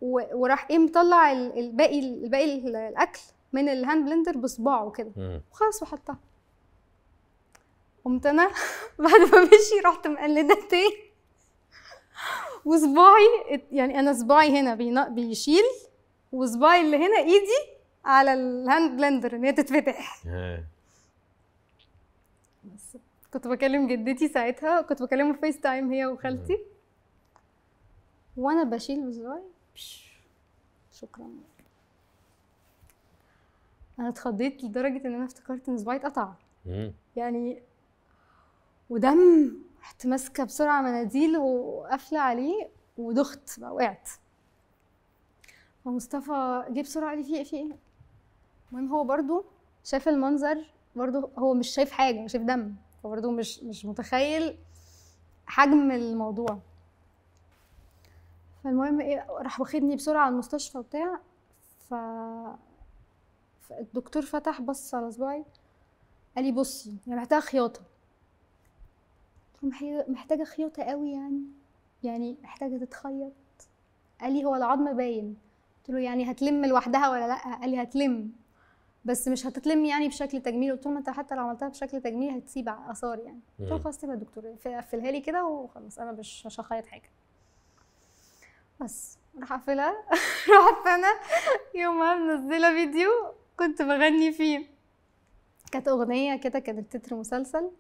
وراح ايه مطلع الباقي الباقي الاكل من الهاند بلندر بصباعه كده وخلاص وحطها قمت انا بعد ما مشي رحت مقلده تاني وصباعي يعني انا صباعي هنا بيشيل وصباعي اللي هنا ايدي على الهاند بلندر ان هي تتفتح بس كنت بكلم جدتي ساعتها كنت بكلمها فيس تايم هي وخالتي وانا بشيل صباعي شكرا انا اتخضيت لدرجه ان انا افتكرت ان صباعي اتقطع يعني ودم رحت ماسكه بسرعه مناديل وقافله عليه ودخت بقى وقعت فمصطفى جه بسرعه قال لي في ايه في ايه المهم هو برده شاف المنظر برده هو مش شايف حاجه مش شايف دم هو مش مش متخيل حجم الموضوع فالمهم ايه راح واخدني بسرعه على المستشفى وبتاع ف الدكتور فتح بص على صباعي قال لي بصي يعني محتاجه خياطه محتاجة خياطة قوي يعني يعني محتاجة تتخيط قال لي هو العظمة باين قلت له يعني هتلم لوحدها ولا لا قال لي هتلم بس مش هتتلم يعني بشكل تجميل قلت له انت حتى لو عملتها بشكل تجميل هتسيب اثار يعني قلت له خلاص تبقى دكتور قفلها لي كده وخلاص انا مش مش هخيط حاجه بس راح اقفلها رحت انا يومها منزله فيديو كنت بغني فيه كانت اغنيه كده كانت تتر مسلسل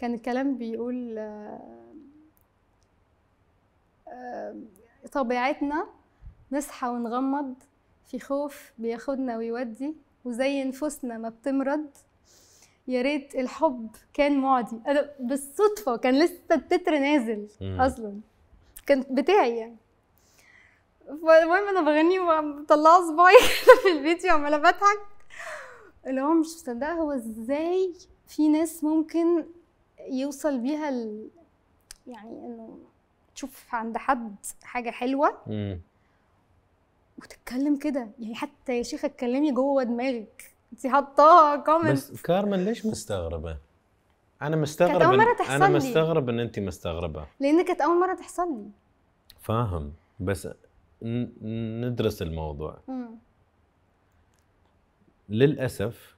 كان الكلام بيقول آه، آه، طبيعتنا نصحى ونغمض في خوف بياخدنا ويودي وزي نفوسنا ما بتمرض يا ريت الحب كان معدي انا بالصدفه كان لسه التتر نازل اصلا كان بتاعي يعني فالمهم انا بغني ومطلعه صباعي في الفيديو عماله بضحك اللي هو مش مصدقه هو ازاي في ناس ممكن يوصل بيها ال... يعني انه تشوف عند حد حاجه حلوه مم. وتتكلم كده يعني حتى يا شيخه اتكلمي جوه دماغك انت حطاها كومنت بس كارمن ليش مستغربه؟ انا مستغرب كانت اول مره تحصل انا مستغرب ان انت مستغربه لان كانت اول مره تحصل لي فاهم بس ندرس الموضوع مم. للاسف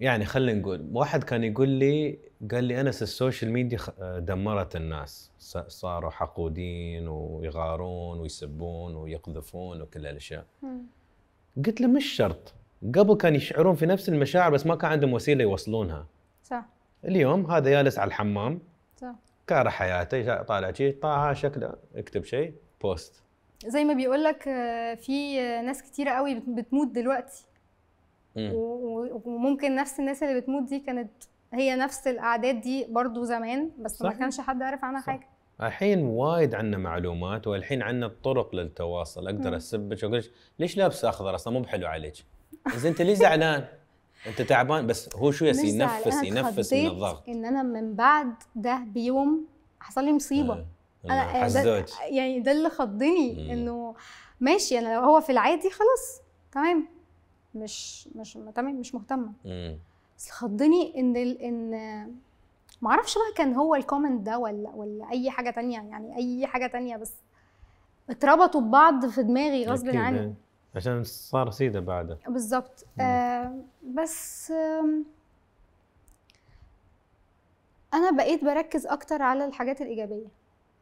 يعني خلينا نقول واحد كان يقول لي قال لي انس السوشيال ميديا دمرت الناس صاروا حقودين ويغارون ويسبون ويقذفون وكل الاشياء قلت له مش شرط قبل كان يشعرون في نفس المشاعر بس ما كان عندهم وسيله يوصلونها صح اليوم هذا جالس على الحمام صح كاره حياته طالع شيء طه شكله اكتب شيء بوست زي ما بيقول لك آه، في ناس كتيره قوي بتموت دلوقتي وممكن نفس الناس اللي بتموت دي كانت هي نفس الاعداد دي برضو زمان بس صحيح. ما كانش حد عارف عنها صح. حاجه الحين وايد عندنا معلومات والحين عندنا الطرق للتواصل اقدر اسبك واقول ليش لابس اخضر اصلا مو بحلو عليك اذا انت ليه زعلان انت تعبان بس هو شو يا ينفس ينفس من الضغط ان انا من بعد ده بيوم حصل لي مصيبه آه. انا آه، آه، ده يعني ده اللي خضني انه ماشي انا يعني لو هو في العادي خلاص تمام مش مش تمام مش مهتمه بس خضني ان ال... ان ما اعرفش بقى كان هو الكومنت ده ولا ولا اي حاجه تانية يعني اي حاجه تانية بس اتربطوا ببعض في دماغي غصب عني يعني عشان صار سيده بعده بالظبط آه بس آه انا بقيت بركز اكتر على الحاجات الايجابيه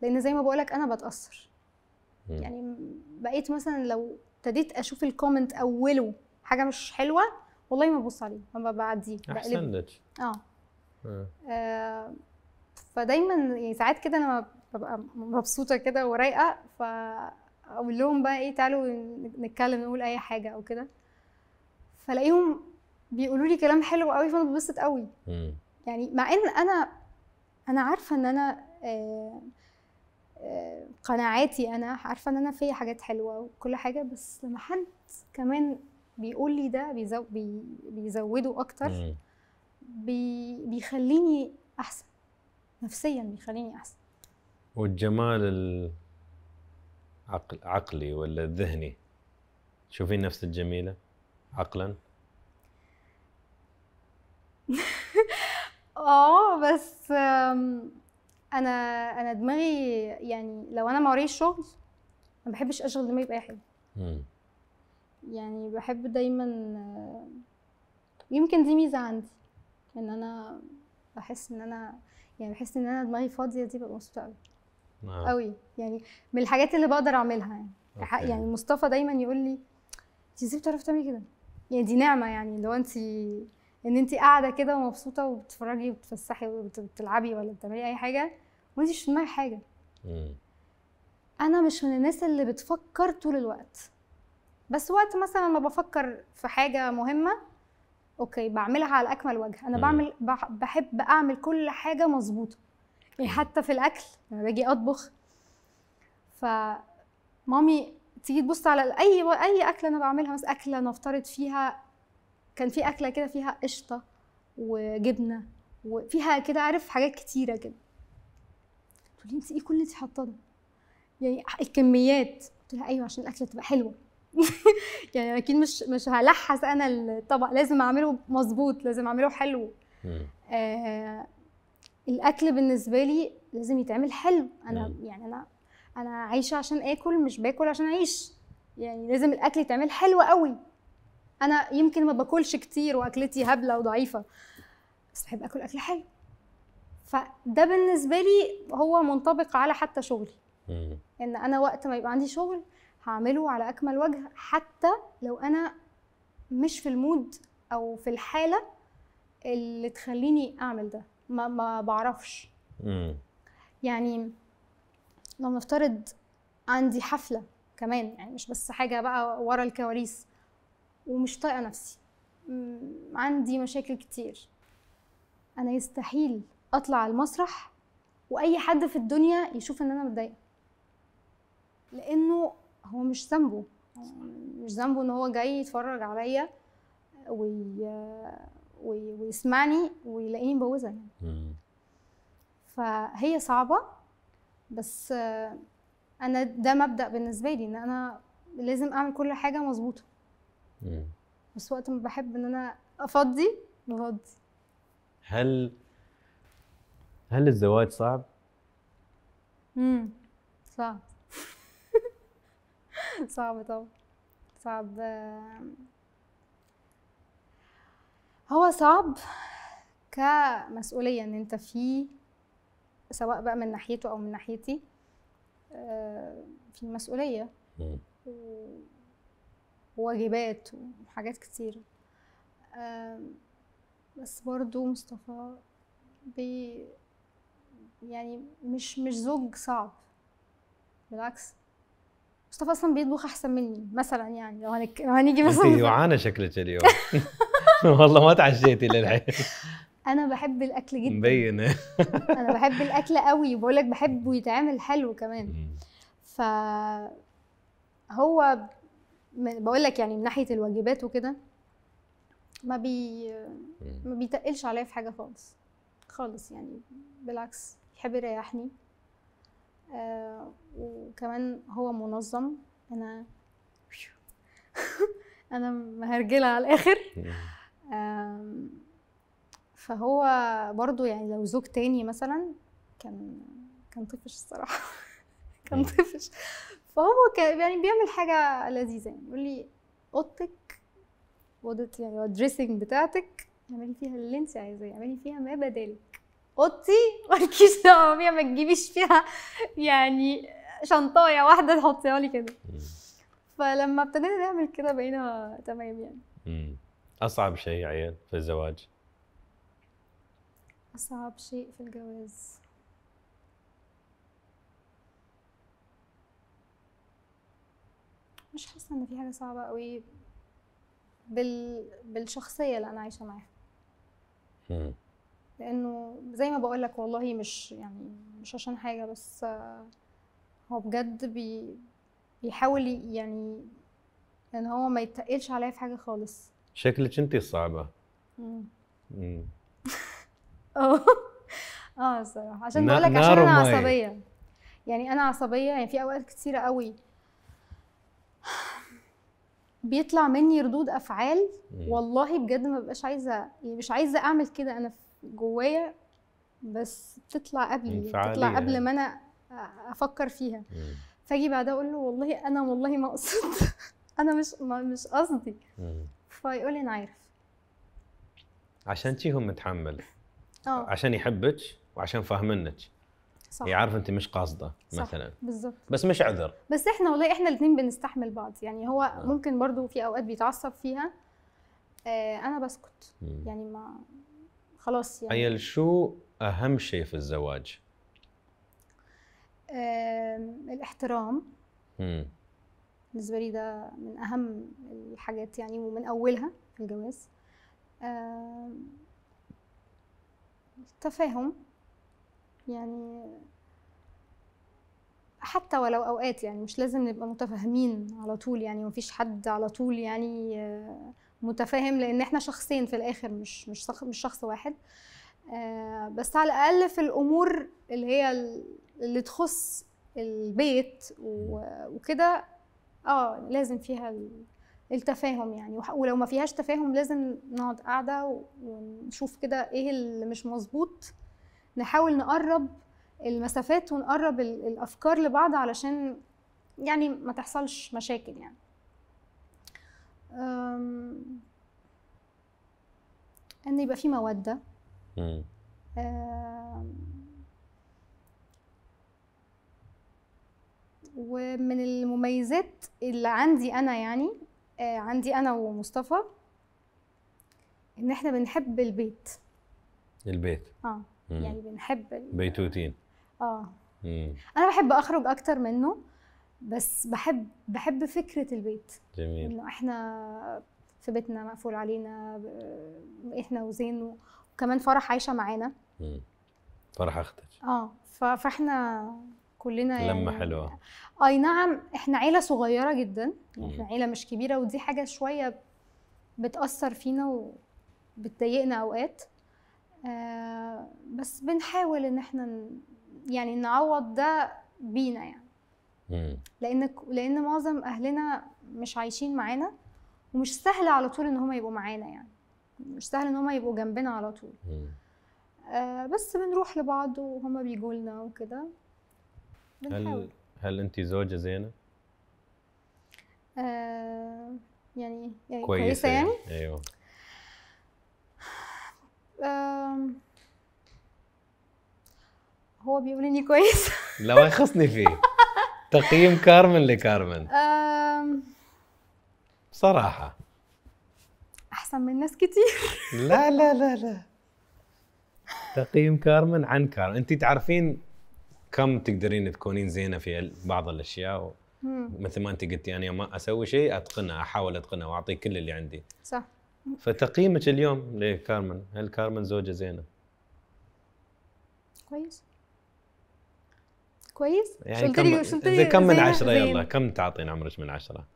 لان زي ما بقولك انا بتاثر مم. يعني بقيت مثلا لو ابتديت اشوف الكومنت اوله حاجه مش حلوه والله ما ببص عليه ما بعديه احسن آه. اه, آه. فدايما يعني ساعات كده انا ببقى مبسوطه كده ورايقه فاقول لهم بقى ايه تعالوا نتكلم نقول اي حاجه او كده فلاقيهم بيقولوا لي كلام حلو قوي فانا ببسط قوي م. يعني مع ان انا انا عارفه ان انا آه، آه، قناعاتي انا عارفه ان انا فيا حاجات حلوه وكل حاجه بس لما حد كمان بيقول لي ده بيزو بي بيزوده اكتر بي بيخليني احسن نفسيا بيخليني احسن والجمال العقل عقلي ولا الذهني تشوفين نفسك جميله عقلا اه بس انا انا دماغي يعني لو انا ما شغل ما بحبش اشغل دماغي باي حاجه يعني بحب دايما يمكن دي ميزه عندي ان انا بحس ان انا يعني بحس ان انا دماغي فاضيه دي ببقى مبسوطه قوي قوي نعم. يعني من الحاجات اللي بقدر اعملها يعني أوكي. يعني مصطفى دايما يقول لي انت ازاي بتعرفي تعملي كده يعني دي نعمه يعني لو انت ان انت قاعده كده ومبسوطه وبتتفرجي وبتفسحي وبتلعبي ولا بتعملي اي حاجه وانت مش في دماغك حاجه مم. انا مش من الناس اللي بتفكر طول الوقت بس وقت مثلا ما بفكر في حاجه مهمه اوكي بعملها على اكمل وجه انا بعمل بحب اعمل كل حاجه مظبوطه يعني حتى في الاكل لما باجي اطبخ فمامي تيجي تبص على اي اي اكله انا بعملها مثلا اكله نفترض فيها كان في اكله كده فيها قشطه وجبنه وفيها كده عارف حاجات كتيره كده تقولي انت ايه كل اللي انت حاطاه ده يعني الكميات قلت لها ايوه عشان الاكله تبقى حلوه يعني اكيد مش مش هلحس انا الطبق لازم اعمله مظبوط لازم اعمله حلو آه الاكل بالنسبه لي لازم يتعمل حلو انا مم. يعني انا انا عايشه عشان اكل مش باكل عشان اعيش يعني لازم الاكل يتعمل حلو قوي انا يمكن ما باكلش كتير واكلتي هبله وضعيفه بس بحب اكل اكل حلو فده بالنسبه لي هو منطبق على حتى شغلي ان انا وقت ما يبقى عندي شغل هعمله على اكمل وجه حتى لو انا مش في المود او في الحاله اللي تخليني اعمل ده ما, ما بعرفش يعني لو نفترض عندي حفله كمان يعني مش بس حاجه بقى ورا الكواليس ومش طايقه نفسي عندي مشاكل كتير انا يستحيل اطلع على المسرح واي حد في الدنيا يشوف ان انا متضايقه لانه هو مش ذنبه مش ذنبه ان هو جاي يتفرج عليا وي... وي... ويسمعني ويلاقيني مبوظه يعني فهي صعبه بس انا ده مبدا بالنسبه لي ان انا لازم اعمل كل حاجه مظبوطه بس وقت ما بحب ان انا افضي بفضي هل هل الزواج صعب؟ امم صعب صعب طبعا صعب هو صعب كمسؤولية ان انت فيه سواء بقى من ناحيته او من ناحيتي آه، في مسؤولية وواجبات وحاجات كتير بس برضو مصطفى بي يعني مش مش زوج صعب بالعكس مصطفى اصلا بيطبخ احسن مني مثلا يعني لو هنك... هنيجي مثلا انت جوعانه شكلك اليوم والله ما تعشيتي للحين انا بحب الاكل جدا مبين انا بحب الاكل قوي وبقول لك بحبه يتعمل حلو كمان ف هو بقول لك يعني من ناحيه الواجبات وكده ما بي ما بيتقلش عليا في حاجه خالص خالص يعني بالعكس يحب يريحني آه، وكمان هو منظم انا انا مهرجله على الاخر فهو برضو يعني لو زوج تاني مثلا كان كان طفش الصراحه كان طفش فهو كان يعني بيعمل حاجه لذيذه يعني يقول لي اوضتك اوضه يعني الدريسنج بتاعتك اعملي فيها اللي انت عايزاه اعملي فيها ما بدالك اوضتي مالكيش دعوه بيها ما تجيبيش فيها يعني شنطايه واحده تحطيها لي كده فلما ابتدينا نعمل كده بقينا تمام يعني مم. اصعب شيء عيال في الزواج اصعب شيء في الجواز مش حاسه ان في حاجه صعبه قوي بال... بالشخصيه اللي انا عايشه معاها لانه زي ما بقول لك والله مش يعني مش عشان حاجه بس آه، هو بجد بي بيحاول يعني ان هو ما يتقلش عليا في حاجه خالص شكلك انت الصعبه امم اه اه الصراحه عشان بقول لك عشان انا عصبيه يعني انا عصبيه يعني في اوقات كتيره قوي بيطلع مني ردود افعال والله بجد ما ببقاش عايزه يعني مش عايزه اعمل كده انا جوايا بس بتطلع قبلي بتطلع قبل يعني يعني. ما انا افكر فيها فاجي بعدها اقول له والله انا والله ما اقصد انا مش مش قصدي فيقول لي انا عارف عشان تي هو متحمل اه عشان يحبك وعشان فاهمنك صح يعني يعرف انت مش قاصده مثلا بالظبط بس مش عذر بس احنا والله احنا الاثنين بنستحمل بعض يعني هو آه. ممكن برضو في اوقات بيتعصب فيها آه انا بسكت مم. يعني ما خلاص يعني عيل شو اهم شيء في الزواج؟ الاحترام بالنسبه لي ده من اهم الحاجات يعني ومن اولها في الجواز التفاهم يعني حتى ولو اوقات يعني مش لازم نبقى متفاهمين على طول يعني مفيش حد على طول يعني آه متفاهم لان احنا شخصين في الاخر مش مش مش شخص واحد آه، بس على الاقل في الامور اللي هي اللي تخص البيت وكده اه لازم فيها التفاهم يعني ولو ما فيهاش تفاهم لازم نقعد قاعده ونشوف كده ايه اللي مش مظبوط نحاول نقرب المسافات ونقرب الافكار لبعض علشان يعني ما تحصلش مشاكل يعني ان يبقى في موده ومن المميزات اللي عندي انا يعني آه، عندي انا ومصطفى ان احنا بنحب البيت البيت اه مم. يعني بنحب بيتوتين اه مم. انا بحب اخرج اكتر منه بس بحب بحب فكره البيت جميل انه احنا في بيتنا مقفول علينا احنا وزين وكمان فرح عايشه معانا فرح اختك اه فاحنا كلنا يعني لمه حلوه اي نعم احنا عيله صغيره جدا يعني احنا عيله مش كبيره ودي حاجه شويه بتاثر فينا وبتضايقنا اوقات آه بس بنحاول ان احنا يعني نعوض ده بينا يعني لان لان معظم اهلنا مش عايشين معانا ومش سهل على طول ان هم يبقوا معانا يعني مش سهل ان هم يبقوا جنبنا على طول آه بس بنروح لبعض وهم بيجوا لنا وكده هل هل انت زوجه زينه؟ آه يعني, يعني كويسه, كويسة يعني. يعني ايوه آه هو بيقول اني كويسه لا ما يخصني فيه تقييم كارمن لكارمن أم... بصراحة أحسن من ناس كتير لا لا لا لا تقييم كارمن عن كارمن أنت تعرفين كم تقدرين تكونين زينة في بعض الأشياء و... مثل ما أنت قلتي أنا ما أسوي شيء أتقنه أحاول أتقنه وأعطيه كل اللي عندي صح فتقييمك اليوم لكارمن هل كارمن زوجة زينة؟ كويس كويس يعني شلطي كم من عشرة يلا كم تعطين عمرك من عشرة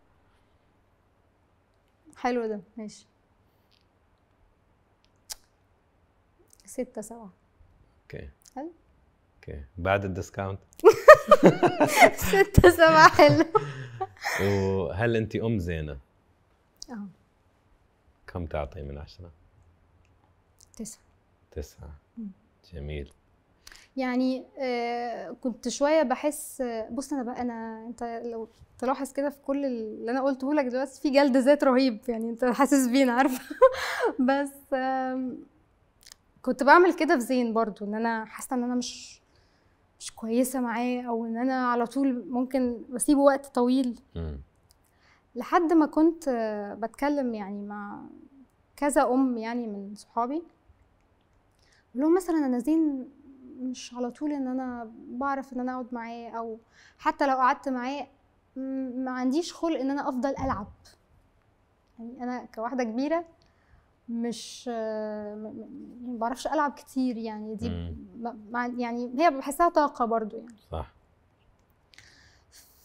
حلو ده ماشي ستة سبعة اوكي حلو اوكي بعد الديسكاونت ستة سبعة حلو وهل انت ام زينه؟ اه كم تعطي من عشرة؟ تسعة تسعة جميل يعني آه، كنت شويه بحس بص انا بقى انا انت لو تلاحظ كده في كل اللي انا قلته لك دلوقتي في جلد ذات رهيب يعني انت حاسس بيه انا عارفه بس كنت بعمل كده في زين برضو ان انا حاسه ان انا مش مش كويسه معاه او ان انا على طول ممكن بسيبه وقت طويل لحد ما كنت آه، بتكلم يعني مع كذا ام يعني من صحابي لهم مثلا انا زين مش على طول ان انا بعرف ان انا اقعد معاه او حتى لو قعدت معاه ما عنديش خلق ان انا افضل العب يعني انا كواحده كبيره مش يعني ما بعرفش العب كتير يعني دي يعني هي بحسها طاقه برضو يعني صح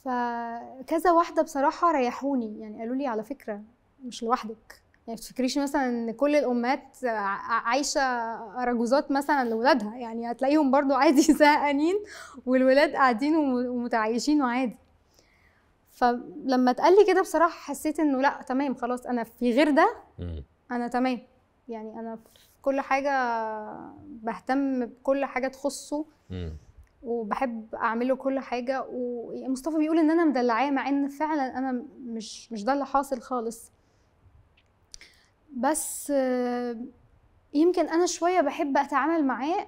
فكذا واحده بصراحه ريحوني يعني قالوا لي على فكره مش لوحدك يعني تفكريش مثلا ان كل الامهات عايشه رجوزات مثلا لاولادها يعني هتلاقيهم برضو عادي زهقانين والولاد قاعدين ومتعايشين وعادي فلما اتقال لي كده بصراحه حسيت انه لا تمام خلاص انا في غير ده انا تمام يعني انا في كل حاجه بهتم بكل حاجه تخصه وبحب اعمله كل حاجه ومصطفى بيقول ان انا مدلعاه مع ان فعلا انا مش مش ده اللي حاصل خالص بس يمكن انا شويه بحب اتعامل معاه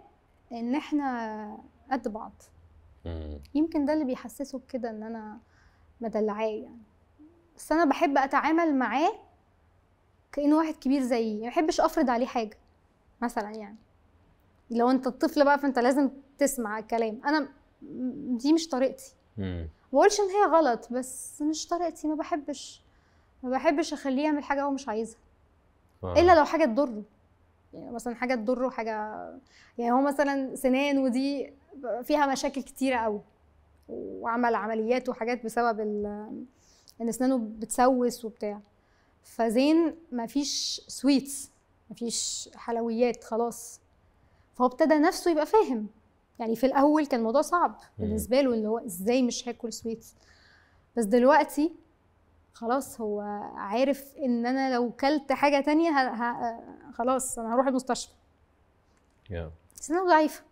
ان احنا قد بعض يمكن ده اللي بيحسسه بكده ان انا مدلعاه يعني بس انا بحب اتعامل معاه كانه واحد كبير زيي ما بحبش افرض عليه حاجه مثلا يعني لو انت الطفل بقى فانت لازم تسمع الكلام انا دي مش طريقتي ما بقولش ان هي غلط بس مش طريقتي ما بحبش ما بحبش اخليه يعمل حاجه هو مش عايزها آه. الا لو حاجه تضره يعني مثلا حاجه تضره حاجه يعني هو مثلا سنان ودي فيها مشاكل كتيره قوي وعمل عمليات وحاجات بسبب ان اسنانه بتسوس وبتاع فزين مفيش سويتس مفيش حلويات خلاص فهو ابتدى نفسه يبقى فاهم يعني في الاول كان الموضوع صعب بالنسبه له اللي هو ازاي مش هاكل سويتس بس دلوقتي خلاص هو عارف ان انا لو كلت حاجه تانية ه... ه... خلاص انا هروح المستشفى yeah. بس انا ضعيفه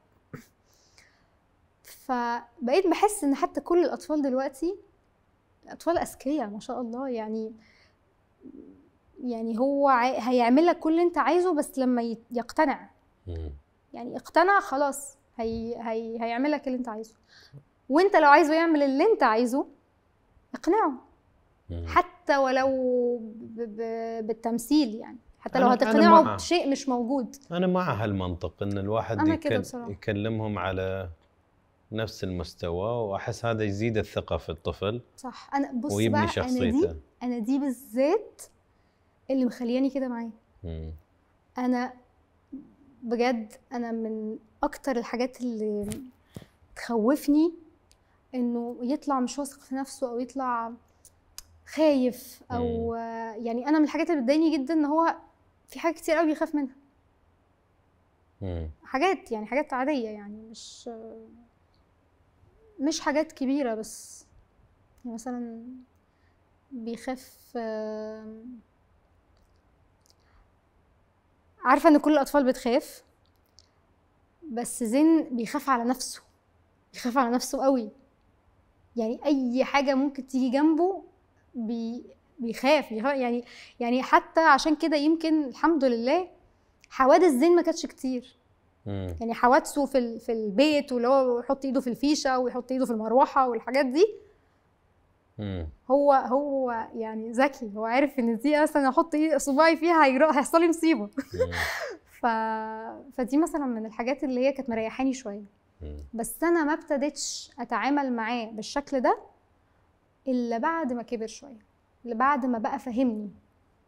فبقيت بحس ان حتى كل الاطفال دلوقتي اطفال اذكياء ما شاء الله يعني يعني هو هيعمل لك كل اللي انت عايزه بس لما ي... يقتنع mm. يعني اقتنع خلاص هي... هي... هيعمل لك اللي انت عايزه وانت لو عايزه يعمل اللي انت عايزه اقنعه حتى ولو بالتمثيل يعني حتى لو هتقنعه بشيء مش موجود انا مع هالمنطق ان الواحد يكل يكلمهم على نفس المستوى واحس هذا يزيد الثقه في الطفل صح انا بص ويبني بقى شخصيته انا دي, أنا دي بالذات اللي مخلياني كده معاه انا بجد انا من اكتر الحاجات اللي تخوفني انه يطلع مش واثق في نفسه او يطلع خايف او يعني انا من الحاجات اللي بتضايقني جدا ان هو في حاجات كتير قوي بيخاف منها حاجات يعني حاجات عاديه يعني مش مش حاجات كبيره بس يعني مثلا بيخاف عارفه ان كل الاطفال بتخاف بس زين بيخاف على نفسه بيخاف على نفسه قوي يعني اي حاجه ممكن تيجي جنبه بي بيخاف يعني يعني حتى عشان كده يمكن الحمد لله حوادث زين ما كانتش كتير مم. يعني حوادثه في في البيت واللي هو يحط ايده في الفيشه ويحط ايده في المروحه والحاجات دي مم. هو هو يعني ذكي هو عارف ان دي اصلا احط ايه صباعي فيها هيحصل لي مصيبه ف... فدي مثلا من الحاجات اللي هي كانت مريحاني شويه بس انا ما ابتديتش اتعامل معاه بالشكل ده الا بعد ما كبر شويه الا بعد ما بقى فهمني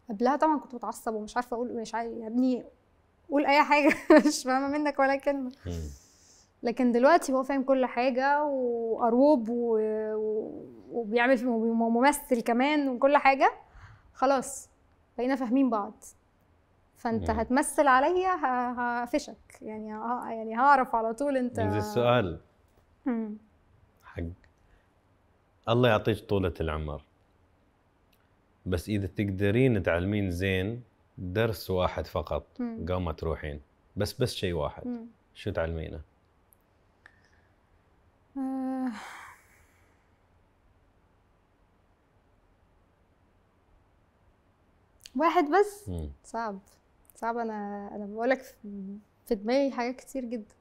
قبلها طبعا كنت متعصب ومش عارفه اقول مش عارف يا ابني قول اي حاجه مش فاهمه منك ولا كلمه لكن دلوقتي هو فاهم كل حاجه وقروب و... وبيعمل ممثل كمان وكل حاجه خلاص بقينا فاهمين بعض فانت مم. هتمثل عليا هقفشك يعني ه... يعني هعرف على طول انت السؤال الله يعطيك طولة العمر بس إذا تقدرين تعلمين زين درس واحد فقط قام تروحين بس بس شيء واحد مم. شو تعلمينه؟ آه. واحد بس صعب صعب انا انا بقول لك في دماغي حاجات كتير جدا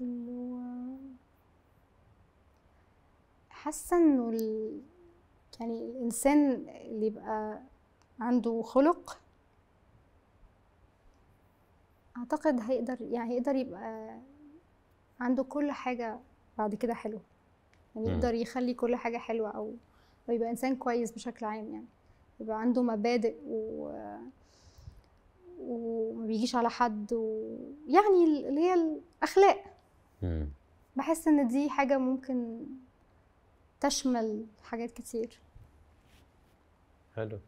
اللي هو حاسه انه ال... يعني الانسان اللي يبقى عنده خلق اعتقد هيقدر يعني هيقدر يبقى عنده كل حاجه بعد كده حلوه يعني يقدر يخلي كل حاجه حلوه او ويبقى انسان كويس بشكل عام يعني يبقى عنده مبادئ و وما بيجيش على حد ويعني اللي هي الاخلاق بحس ان دي حاجه ممكن تشمل حاجات كتير حلو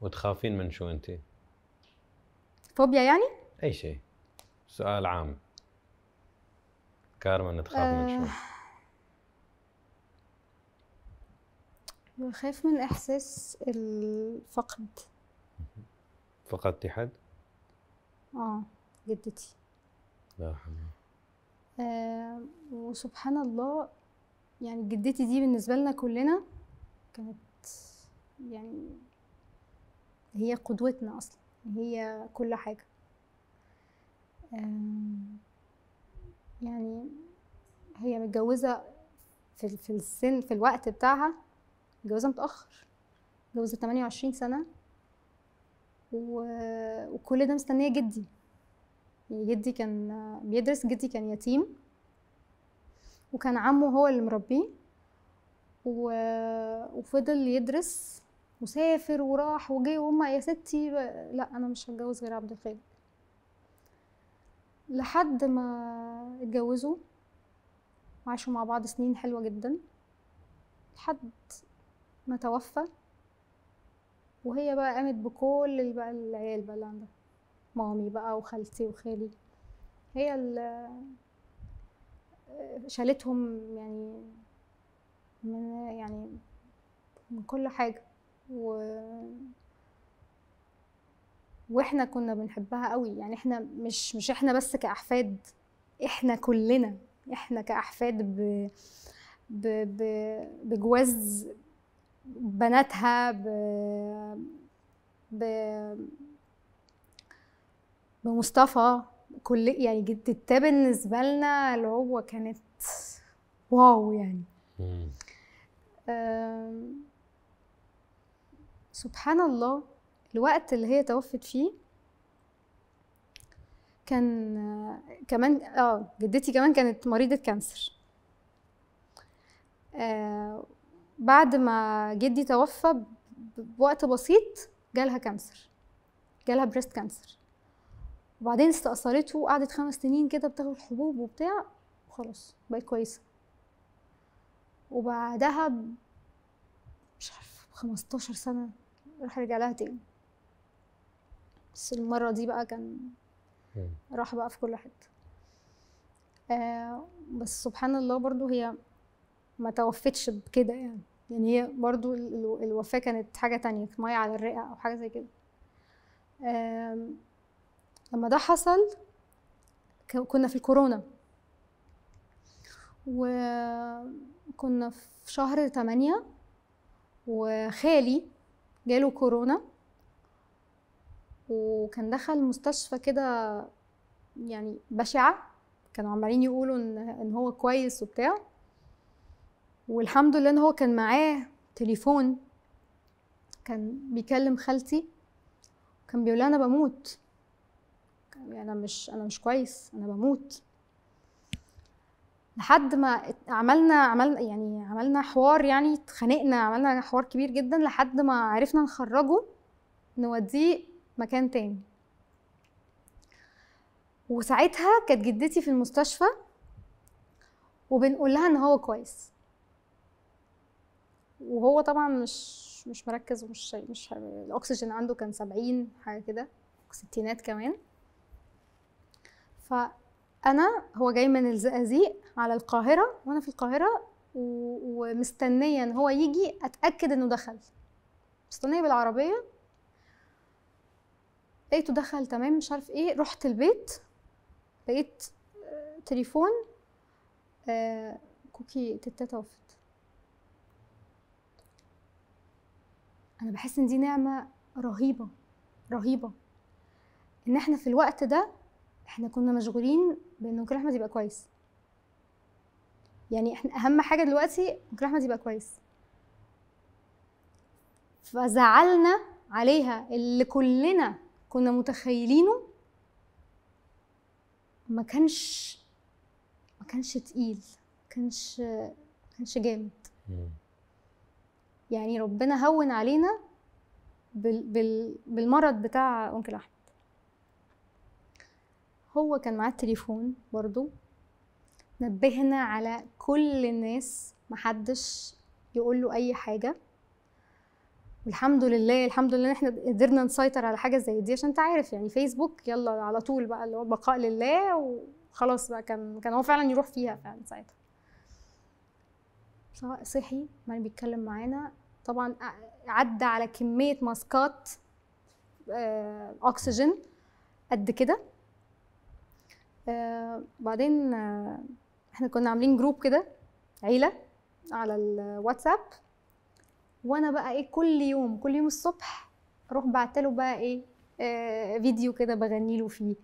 وتخافين من شو انت فوبيا يعني اي شيء سؤال عام كارما تخاف أه... من شو آه، بخاف من احساس الفقد فقدتي حد اه جدتي لا حول آه، وسبحان الله يعني جدتي دي بالنسبه لنا كلنا كانت يعني هي قدوتنا اصلا هي كل حاجه آه، يعني هي متجوزه في في السن في الوقت بتاعها متجوزه متاخر متجوزه 28 سنه وكل ده مستنيه جدي جدي كان بيدرس جدي كان يتيم وكان عمه هو اللي مربيه و... وفضل يدرس وسافر وراح وجه وهم يا ستي لا انا مش هتجوز غير عبد الخالق لحد ما اتجوزوا وعاشوا مع بعض سنين حلوة جدا لحد ما توفى وهي بقى قامت بكل بقى العيال بقى اللي عندها مامي بقى وخالتي وخالي هي اللي شالتهم يعني من يعني من كل حاجة و واحنا كنا بنحبها قوي يعني احنا مش مش احنا بس كأحفاد احنا كلنا احنا كأحفاد ب... ب... ب... بجواز بناتها ب... ب... ومصطفى كل يعني جدتها بالنسبه لنا اللي هو كانت واو يعني سبحان الله الوقت اللي هي توفت فيه كان كمان اه جدتي كمان كانت مريضة كانسر آه، بعد ما جدي توفى بوقت بسيط جالها كانسر جالها بريست كانسر وبعدين استأثرته وقعدت خمس سنين كده بتاخد حبوب وبتاع وخلاص بقت كويسة وبعدها مش عارف 15 سنة راح رجع لها تاني بس المرة دي بقى كان راح بقى في كل حتة آه بس سبحان الله برضو هي ما توفتش بكده يعني يعني هي برضو الوفاة كانت حاجة تانية في مية على الرئة أو حاجة زي كده آه لما ده حصل كنا في الكورونا وكنا في شهر تمانية وخالي جاله كورونا وكان دخل مستشفى كده يعني بشعة كانوا عمالين يقولوا ان ان هو كويس وبتاع والحمد لله ان هو كان معاه تليفون كان بيكلم خالتي كان بيقول انا بموت انا مش انا مش كويس انا بموت لحد ما عملنا عملنا يعني عملنا حوار يعني اتخانقنا عملنا حوار كبير جدا لحد ما عرفنا نخرجه نوديه مكان تاني وساعتها كانت جدتي في المستشفى وبنقول لها ان هو كويس وهو طبعا مش مش مركز ومش مش الاكسجين عنده كان سبعين حاجه كده ستينات كمان فانا هو جاي من الزقازيق على القاهره وانا في القاهره ومستنيه ان هو يجي اتاكد انه دخل مستنيه بالعربيه لقيته دخل تمام مش عارف ايه رحت البيت لقيت آه، تليفون آه، كوكي تتا توفت انا بحس ان دي نعمه رهيبه رهيبه ان احنا في الوقت ده احنا كنا مشغولين بان ممكن احمد يبقى كويس يعني احنا اهم حاجه دلوقتي ممكن احمد يبقى كويس فزعلنا عليها اللي كلنا كنا متخيلينه ما كانش ما كانش تقيل ما كانش ما كانش جامد يعني ربنا هون علينا بال... بال... بالمرض بتاع ممكن احمد هو كان معاه التليفون برضو نبهنا على كل الناس محدش يقول له اي حاجه والحمد لله الحمد لله احنا قدرنا نسيطر على حاجه زي دي عشان انت عارف يعني فيسبوك يلا على طول بقى اللي هو بقاء لله وخلاص بقى كان كان هو فعلا يروح فيها فعلا ساعتها صحي ما بيتكلم معانا طبعا عدى على كميه ماسكات آه، اكسجين قد كده آه، بعدين آه، احنا كنا عاملين جروب كده عيله على الواتساب وانا بقى ايه كل يوم كل يوم الصبح اروح بعتله بقى ايه آه، فيديو كده بغني له فيه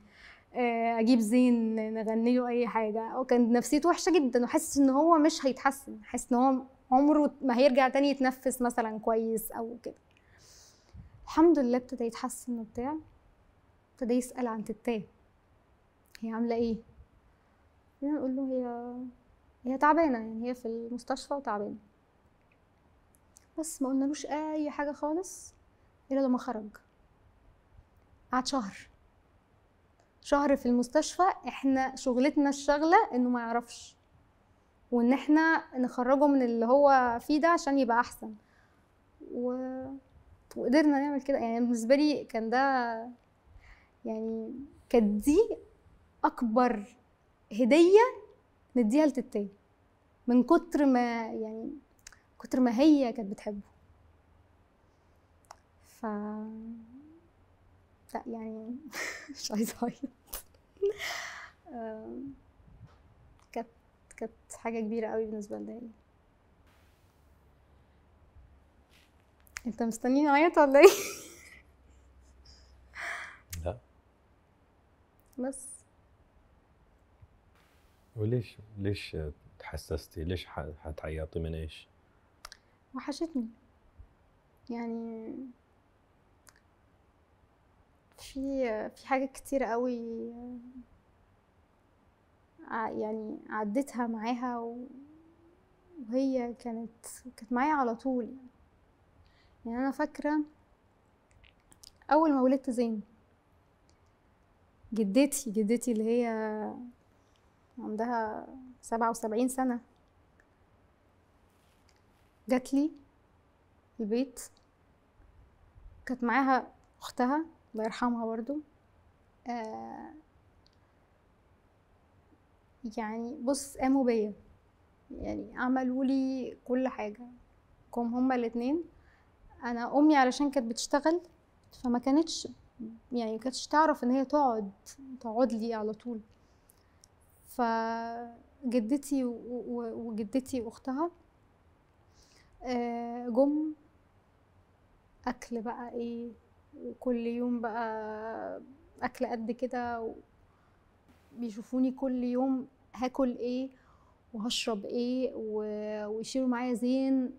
اجيب زين نغني له اي حاجه وكان نفسيته وحشه جدا وحاسس ان هو مش هيتحسن حاسس ان هو عمره ما هيرجع تاني يتنفس مثلا كويس او كده الحمد لله ابتدى يتحسن وبتاع ابتدى يسال عن تتاه هي عامله ايه خلينا يعني نقول له هي هي تعبانه يعني هي في المستشفى وتعبانه بس ما قلنالوش اي حاجه خالص الا لما خرج قعد شهر شهر في المستشفى احنا شغلتنا الشغله انه ما يعرفش وان احنا نخرجه من اللي هو فيه ده عشان يبقى احسن و... وقدرنا نعمل كده يعني بالنسبه لي كان ده يعني كانت دي اكبر هديه نديها لتتي من كتر ما يعني كتر ما هي كانت بتحبه ف لا يعني مش عايزه اعيط كانت كانت حاجه كبيره قوي بالنسبه لي يعني انت مستنيني اعيط ولا ايه لا بس وليش ليش تحسستي؟ ليش حتعيطي من ايش؟ وحشتني يعني في في حاجة كتير قوي آه، يعني عديتها معاها وهي كانت كانت معايا على طول يعني أنا فاكرة أول ما ولدت زين جدتي جدتي اللي هي عندها سبعة وسبعين سنة جات لي البيت كانت معاها أختها الله يرحمها برضو آه يعني بص قاموا بيا يعني عملوا لي كل حاجة كم هما الاتنين أنا أمي علشان كانت بتشتغل فما كانتش يعني كانتش تعرف إن هي تقعد تقعد لي على طول فجدتي وجدتي واختها آه، جم اكل بقى ايه وكل يوم بقى اكل قد كده بيشوفوني كل يوم هاكل ايه وهشرب ايه ويشيلوا معايا زين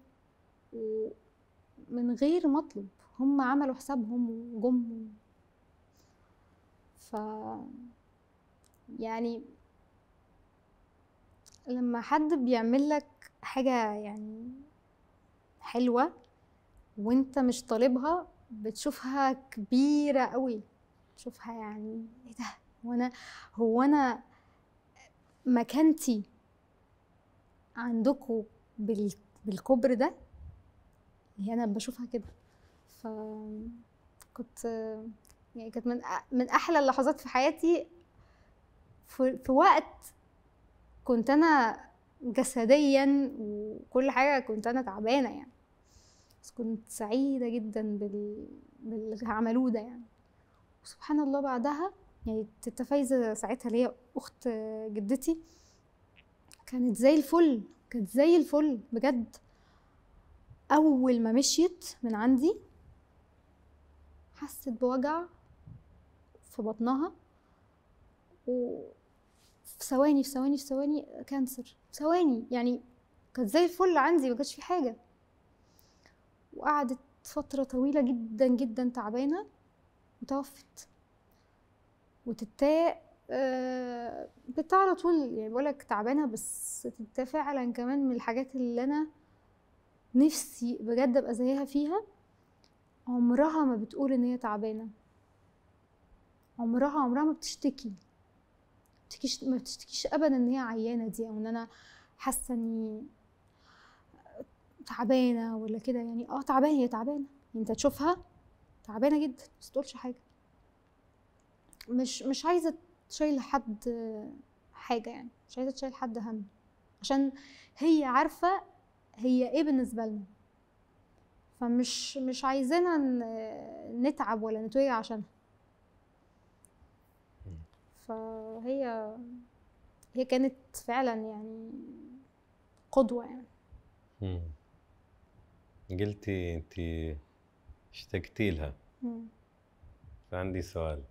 ومن غير مطلب هم عملوا حسابهم وجم ف يعني لما حد بيعمل لك حاجة يعني حلوة وانت مش طالبها بتشوفها كبيرة قوي تشوفها يعني ايه ده هو انا هو انا مكانتي عندكم بال... بالكبر ده هي انا بشوفها كده ف كنت يعني كانت من من احلى اللحظات في حياتي في, في وقت كنت انا جسديا وكل حاجه كنت انا تعبانه يعني بس كنت سعيده جدا بال... باللي عملوه ده يعني وسبحان الله بعدها يعني تتفايزة فايزه ساعتها اللي هي اخت جدتي كانت زي الفل كانت زي الفل بجد اول ما مشيت من عندي حست بوجع في بطنها و... في ثواني في ثواني في ثواني كانسر آه، ثواني يعني كانت زي الفل عندي ما كانش في حاجه وقعدت فتره طويله جدا جدا تعبانه وتوفت وتتاء آه بتاع على طول يعني بقولك تعبانه بس تتاء فعلا كمان من الحاجات اللي انا نفسي بجد ابقى زيها فيها عمرها ما بتقول ان هي تعبانه عمرها عمرها ما بتشتكي بتشتكيش ما بتشتكيش ابدا ان هي عيانه دي او ان انا حاسه اني تعبانه ولا كده يعني اه تعبانه هي تعبانه انت تشوفها تعبانه جدا بس تقولش حاجه مش مش عايزه تشيل حد حاجه يعني مش عايزه تشيل حد هم عشان هي عارفه هي ايه بالنسبه لنا فمش مش عايزانا نتعب ولا نتوجع عشانها فهي هي كانت فعلا يعني قدوة يعني مم. قلتي انت اشتقتي لها فعندي سؤال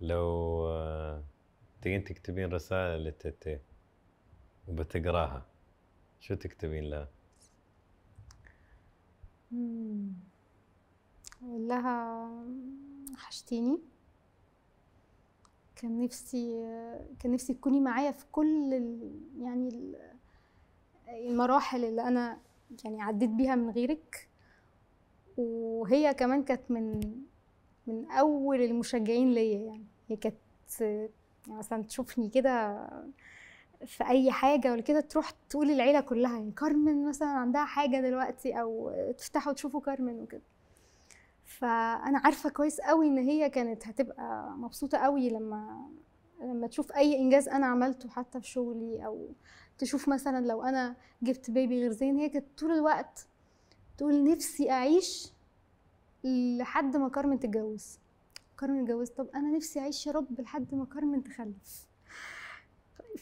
لو آه، تجين تكتبين رسالة لتتي وبتقراها شو تكتبين لها؟ لها وحشتيني كان نفسي كان نفسي تكوني معايا في كل ال... يعني ال... المراحل اللي انا يعني عديت بيها من غيرك وهي كمان كانت من من اول المشجعين ليا يعني هي كانت يعني مثلا تشوفني كده في اي حاجه ولا كده تروح تقول العيله كلها يعني كارمن مثلا عندها حاجه دلوقتي او تفتحوا تشوفوا كارمن وكده فانا عارفه كويس قوي ان هي كانت هتبقى مبسوطه قوي لما لما تشوف اي انجاز انا عملته حتى في شغلي او تشوف مثلا لو انا جبت بيبي غير زين هي كانت طول الوقت تقول نفسي اعيش لحد ما كارمن تتجوز كارمن اتجوزت طب انا نفسي اعيش يا رب لحد ما كارمن تخلف طيب،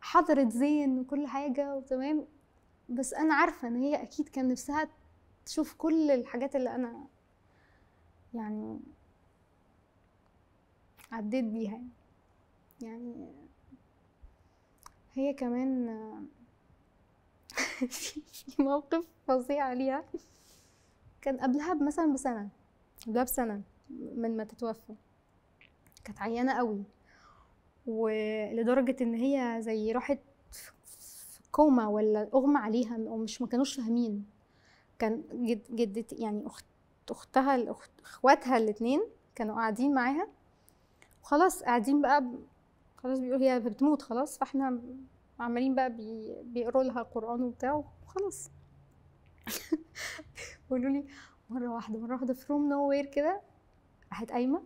فحضرت زين وكل حاجه وتمام بس انا عارفه ان هي اكيد كان نفسها تشوف كل الحاجات اللي انا يعني عديت بيها يعني هي كمان في موقف فظيع ليها كان قبلها مثلا بسنه قبلها بسنه من ما تتوفى كانت عيانه قوي ولدرجه ان هي زي راحت كوما ولا اغمى عليها ومش ما كانوش فاهمين كان جد جدتي يعني اخت اختها الأخت اخواتها الاثنين كانوا قاعدين معاها وخلاص قاعدين بقى ب... خلاص بيقول هي بتموت خلاص فاحنا عمالين بقى بي... بيقروا لها قران وبتاع وخلاص بيقولوا لي مره واحده مره واحده فروم نو وير كده راحت قايمه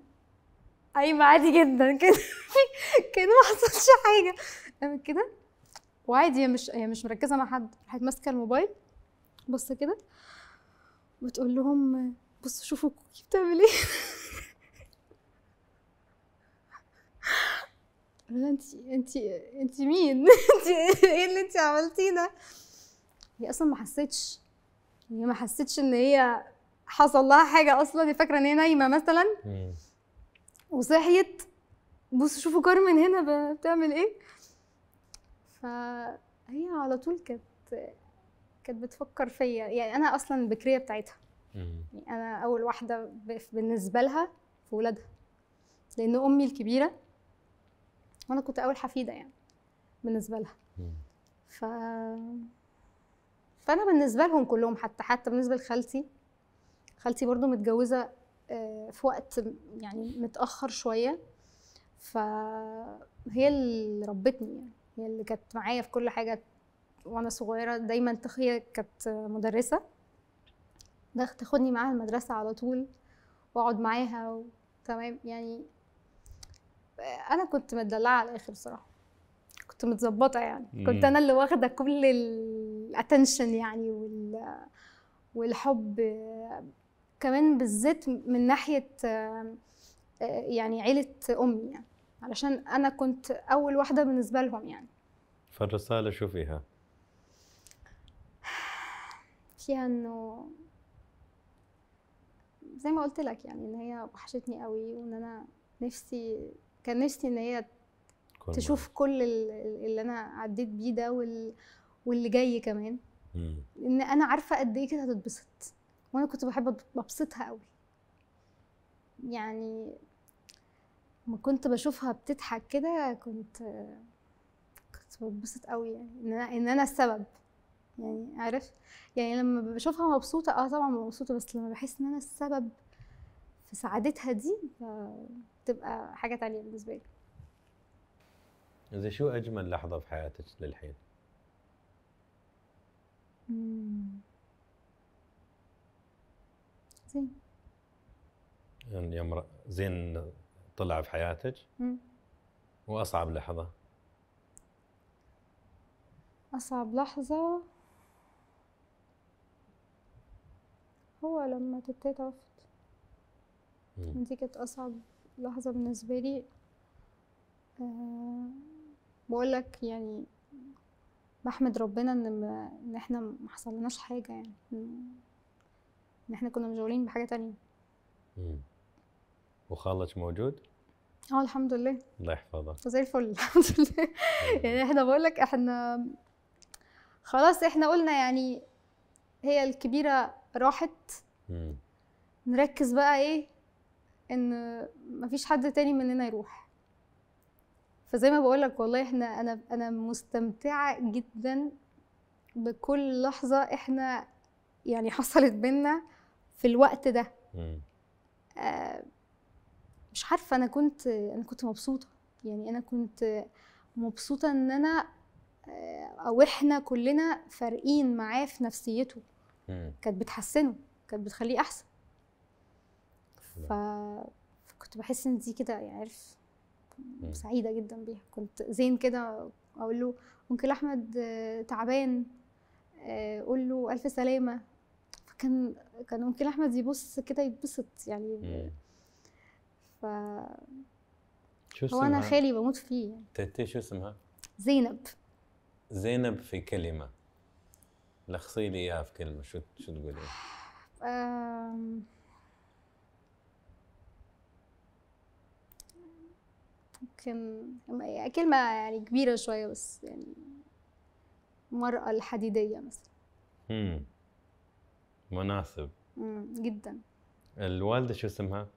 قايمه عادي جدا كده كان ما حصلش حاجه قامت كده وعادي هي مش هي مش مركزه مع حد راحت ماسكه الموبايل بص كده وتقول لهم بصوا شوفوا كوكي بتعمل ايه انت انت انت مين انت ايه اللي انت عملتيه ده هي اصلا ما حستش هي ما حستش ان هي حصل لها حاجه اصلا هي فاكره ان هي نايمه مثلا وصحيت بصوا شوفوا كارمن هنا بتعمل ايه فهي على طول كانت كانت بتفكر فيا يعني انا اصلا البكريه بتاعتها يعني انا اول واحده بالنسبه لها في ولادها لان امي الكبيره وانا كنت اول حفيده يعني بالنسبه لها ف فانا بالنسبه لهم كلهم حتى حتى بالنسبه لخالتي خالتي برضو متجوزه آه، في وقت يعني متاخر شويه فهي اللي ربتني يعني هي اللي كانت معايا في كل حاجه وانا صغيره دايما تخية كانت مدرسه تاخدني معاها المدرسه على طول واقعد معاها وتمام تمام يعني انا كنت مدلعه على الاخر صراحه كنت متظبطه يعني مم. كنت انا اللي واخده كل الاتنشن يعني وال والحب كمان بالذات من ناحيه يعني عيله امي يعني علشان انا كنت اول واحده بالنسبه لهم يعني فالرساله شو فيها فيها انه زي ما قلت لك يعني ان هي وحشتني قوي وان انا نفسي كان نفسي ان هي كل تشوف مرة. كل اللي انا عديت بيه ده وال... واللي جاي كمان مم. ان انا عارفه قد ايه كده هتتبسط وانا كنت بحب ببسطها قوي يعني لما كنت بشوفها بتضحك كده كنت كنت بتبسط قوي يعني ان انا ان انا السبب يعني عارف يعني لما بشوفها مبسوطه اه طبعا مبسوطه بس لما بحس ان انا السبب في سعادتها دي بتبقى حاجه تانية بالنسبه لي إذا شو أجمل لحظة في حياتك للحين؟ زين يعني يوم زين طلع في حياتك وأصعب لحظة أصعب لحظة هو لما تبتدي توفت دي كانت أصعب لحظة بالنسبة لي أه بقول لك يعني بحمد ربنا ان ان احنا ما حصلناش حاجه يعني ان احنا كنا مشغولين بحاجه تانية وخالك موجود اه الحمد لله الله يحفظه زي الفل الحمد لله يعني احنا بقول لك احنا خلاص احنا قلنا يعني هي الكبيره راحت مم. نركز بقى ايه ان مفيش حد تاني مننا يروح فزي ما بقولك والله احنا انا انا مستمتعه جدا بكل لحظه احنا يعني حصلت بينا في الوقت ده آه، مش عارفه انا كنت انا كنت مبسوطه يعني انا كنت مبسوطه ان انا آه، او احنا كلنا فارقين معاه في نفسيته كانت بتحسنه كانت بتخليه احسن ف... فكنت بحس ان دي كده يعني عارف سعيده جدا بيها كنت زين كده اقول له ممكن احمد تعبان آه، قول له الف سلامه فكان كان ممكن احمد يبص كده يتبسط يعني مم. ف شو هو انا خالي بموت فيه يعني شو اسمها؟ زينب زينب في كلمه لخصي لي اياها في كلمه شو شو تقولي؟ أم... ممكن يعني كلمة يعني كبيرة شوية بس يعني المرأة الحديدية مثلا مم. مناسب امم جدا الوالدة شو اسمها؟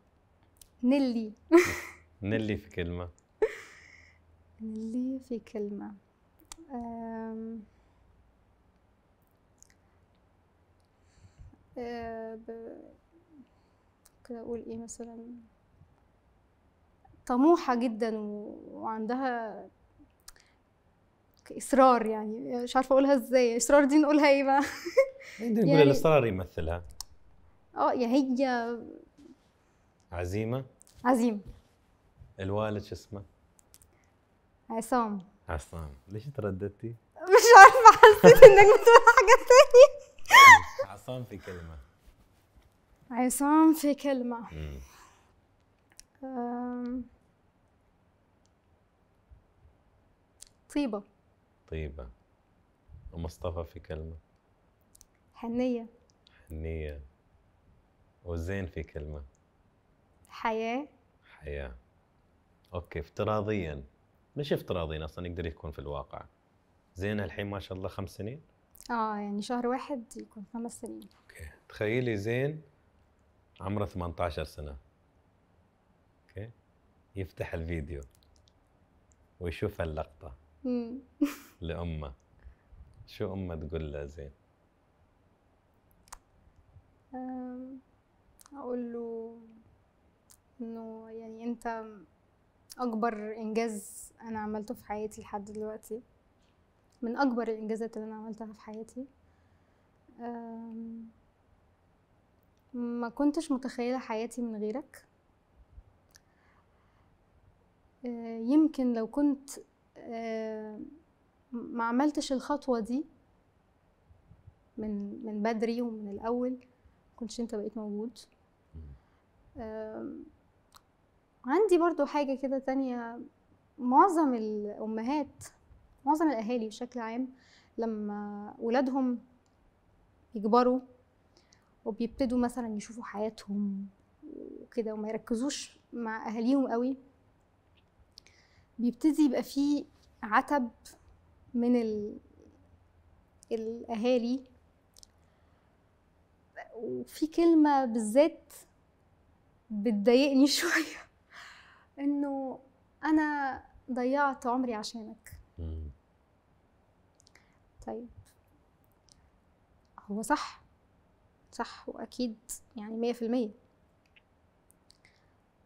نيلي نيلي في كلمة نيلي في كلمة أم... ممكن آه، اقول ايه مثلا طموحه جدا وعندها اصرار يعني مش عارفه اقولها ازاي اصرار دي نقولها ايه بقى نقدر نقول يعني الاصرار يمثلها اه يا هي عزيمه عزيمه الوالد شو اسمه عصام عصام ليش ترددتي مش عارفه حسيت انك بتقول حاجه تانية عصام في كلمة عصام في كلمة طيبة طيبة ومصطفى في كلمة حنية حنية وزين في كلمة حياة حياة اوكي افتراضيا مش افتراضيا اصلا يقدر يكون في الواقع زين الحين ما شاء الله خمس سنين اه يعني شهر واحد يكون خمس سنين اوكي تخيلي زين عمره 18 سنه اوكي يفتح الفيديو ويشوف اللقطه لامه شو امه تقول له زين اقول له انه يعني انت اكبر انجاز انا عملته في حياتي لحد دلوقتي من أكبر الإنجازات اللي أنا عملتها في حياتي ما كنتش متخيلة حياتي من غيرك آه، يمكن لو كنت آه، ما عملتش الخطوة دي من من بدري ومن الأول كنتش أنت بقيت موجود عندي برضو حاجة كده تانية معظم الأمهات معظم الاهالي بشكل عام لما ولادهم يكبروا وبيبتدوا مثلا يشوفوا حياتهم وكده وما يركزوش مع اهاليهم قوي بيبتدي يبقى فيه عتب من ال... الاهالي وفي كلمه بالذات بتضايقني شويه انه انا ضيعت عمري عشانك طيب هو صح صح واكيد يعني مية في المية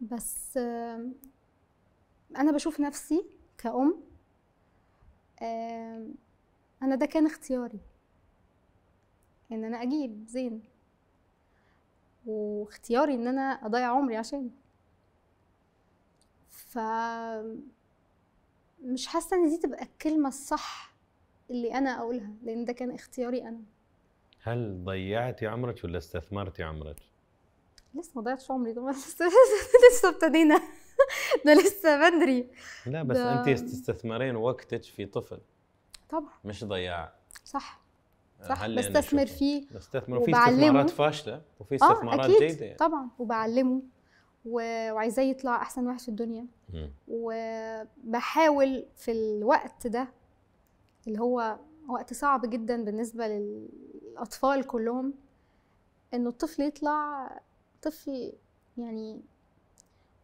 بس انا بشوف نفسي كأم انا ده كان اختياري ان انا اجيب زين واختياري ان انا اضيع عمري عشانه ف مش حاسه ان دي تبقى الكلمه الصح اللي انا اقولها لان ده كان اختياري انا هل ضيعتي عمرك ولا استثمرتي عمرك لسه ما ضيعتش عمري ده لسه ابتدينا ده لسه بدري لا بس انت تستثمرين وقتك في طفل طبعا مش ضياع صح آه، صح بستثمر فيه بستثمر فيه استثمارات فاشله وفي آه، استثمارات آه أكيد جيده يعني. طبعا وبعلمه وعايزاه يطلع احسن واحد في الدنيا م. وبحاول في الوقت ده اللي هو وقت صعب جدا بالنسبه للاطفال كلهم انه الطفل يطلع طفل يعني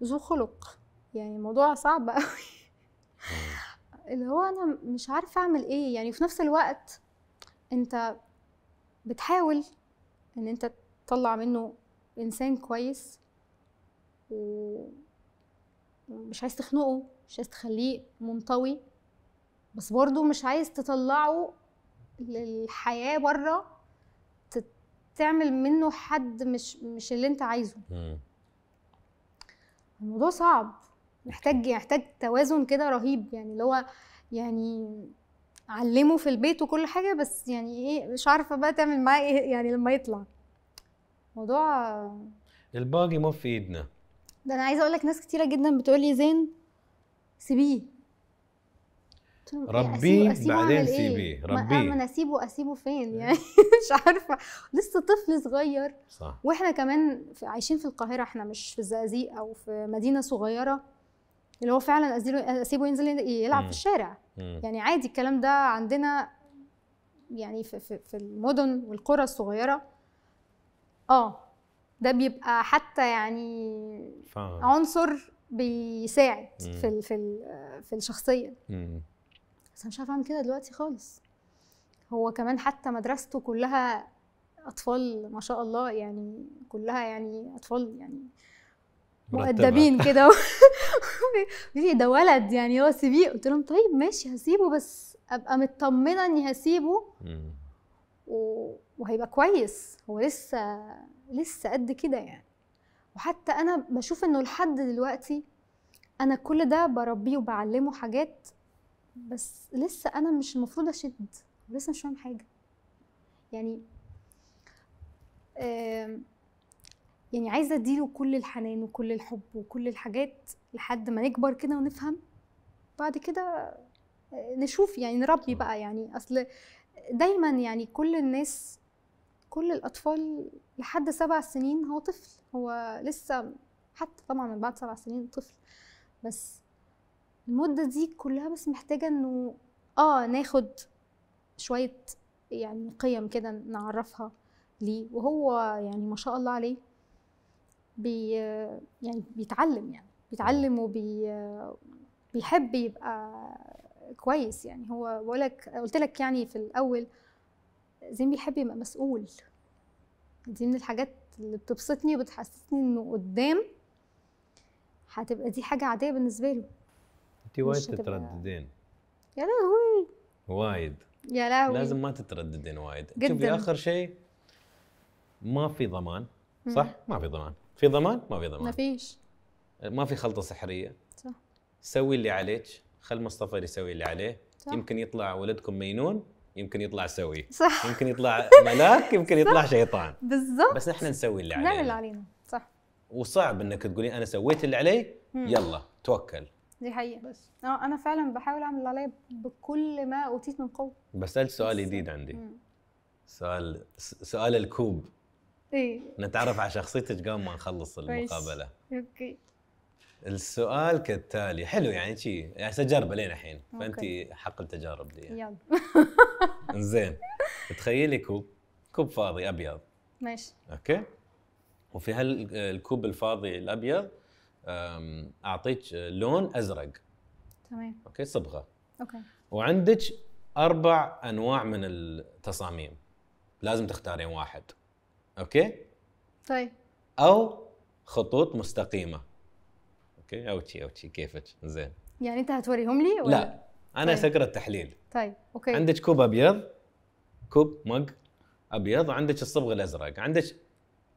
ذو خلق يعني الموضوع صعب قوي آه. اللي هو انا مش عارفه اعمل ايه يعني في نفس الوقت انت بتحاول ان انت تطلع منه انسان كويس ومش عايز تخنقه مش عايز تخليه منطوي بس برضو مش عايز تطلعه للحياه بره تعمل منه حد مش مش اللي انت عايزه الموضوع صعب محتاج يحتاج توازن كده رهيب يعني اللي هو يعني علمه في البيت وكل حاجه بس يعني ايه مش عارفه بقى تعمل معاه ايه يعني لما يطلع موضوع الباقي مو في ايدنا ده انا عايزه اقول لك ناس كتيره جدا بتقول لي زين سيبيه لهم ربيه يعني بعدين سيبيه ربيه انا اسيبه اسيبه فين إيه. يعني مش عارفه لسه طفل صغير صح واحنا كمان عايشين في القاهره احنا مش في الزقازيق او في مدينه صغيره اللي هو فعلا اسيبه ينزل يلعب م. في الشارع م. يعني عادي الكلام ده عندنا يعني في, في, في المدن والقرى الصغيره اه ده بيبقى حتى يعني فهم. عنصر بيساعد في في في الشخصيه بس انا مش عارفه اعمل كده دلوقتي خالص هو كمان حتى مدرسته كلها اطفال ما شاء الله يعني كلها يعني اطفال يعني مؤدبين كده بيقولي ده ولد يعني هو سيبيه قلت لهم طيب ماشي هسيبه بس ابقى مطمنه اني هسيبه وهيبقى كويس هو لسه لسه قد كده يعني وحتى انا بشوف انه لحد دلوقتي انا كل ده بربيه وبعلمه حاجات بس لسه انا مش المفروض اشد لسه مش فاهم حاجه يعني يعني عايزه اديله كل الحنان وكل الحب وكل الحاجات لحد ما نكبر كده ونفهم بعد كده آه، نشوف يعني نربي بقى يعني اصل دايما يعني كل الناس كل الاطفال لحد سبع سنين هو طفل هو لسه حتى طبعا من بعد سبع سنين طفل بس المده دي كلها بس محتاجه انه اه ناخد شويه يعني قيم كده نعرفها ليه وهو يعني ما شاء الله عليه بي يعني بيتعلم يعني بيتعلم وبيحب يبقى كويس يعني هو بقولك قلت لك يعني في الاول زين بيحب يبقى مسؤول دي من الحاجات اللي بتبسطني وبتحسسني انه قدام هتبقى دي حاجه عاديه بالنسبه له انت وايد تترددين يا لهوي وايد يا لهوي لازم ما تترددين وايد شوفي اخر شيء ما في ضمان صح؟ ما في ضمان في ضمان؟ ما في ضمان ما فيش ما في خلطه سحريه صح سوي اللي عليك خل مصطفى يسوي اللي عليه صح. يمكن يطلع ولدكم مينون يمكن يطلع سوي صح يمكن يطلع ملاك يمكن يطلع شيطان بالضبط بس احنا نسوي اللي علينا نعمل اللي علينا صح وصعب انك تقولي انا سويت اللي علي يلا توكل دي حقيقه بس اه انا فعلا بحاول اعمل اللي عليا بكل ما اوتيت من قوه بسالت سؤال جديد عندي مم. سؤال سؤال الكوب ايه نتعرف على شخصيتك قبل ما نخلص المقابله اوكي السؤال كالتالي حلو يعني شي يعني سجرب لين الحين فانت حق التجارب دي يعني. يلا زين تخيلي كوب كوب فاضي ابيض ماشي اوكي وفي هالكوب الفاضي الابيض اعطيك لون ازرق تمام اوكي صبغه اوكي وعندك اربع انواع من التصاميم لازم تختارين واحد اوكي طيب او خطوط مستقيمه اوكي او شي او شي كيفك زين يعني انت هتوريهم لي ولا لا انا طيب. سكر التحليل طيب اوكي عندك كوب ابيض كوب مج ابيض وعندك الصبغ الازرق عندك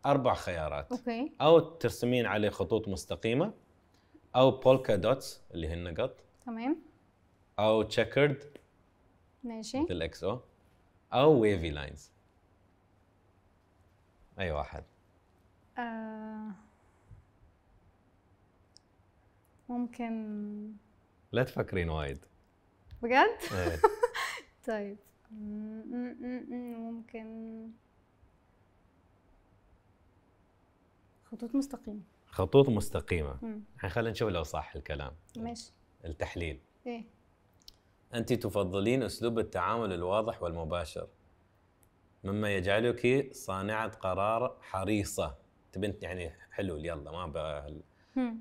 اربع خيارات اوكي او ترسمين عليه خطوط مستقيمه او بولكا دوتس اللي هي النقط تمام او تشيكرد ماشي مثل اكس او او ويفي لاينز اي واحد آه ممكن لا تفكرين وايد بجد؟ إيه. طيب ممكن خطوط مستقيمه خطوط مستقيمه الحين خلينا نشوف لو صح الكلام ماشي التحليل ايه انت تفضلين اسلوب التعامل الواضح والمباشر مما يجعلك صانعه قرار حريصه تبين يعني حلول يلا ما بقى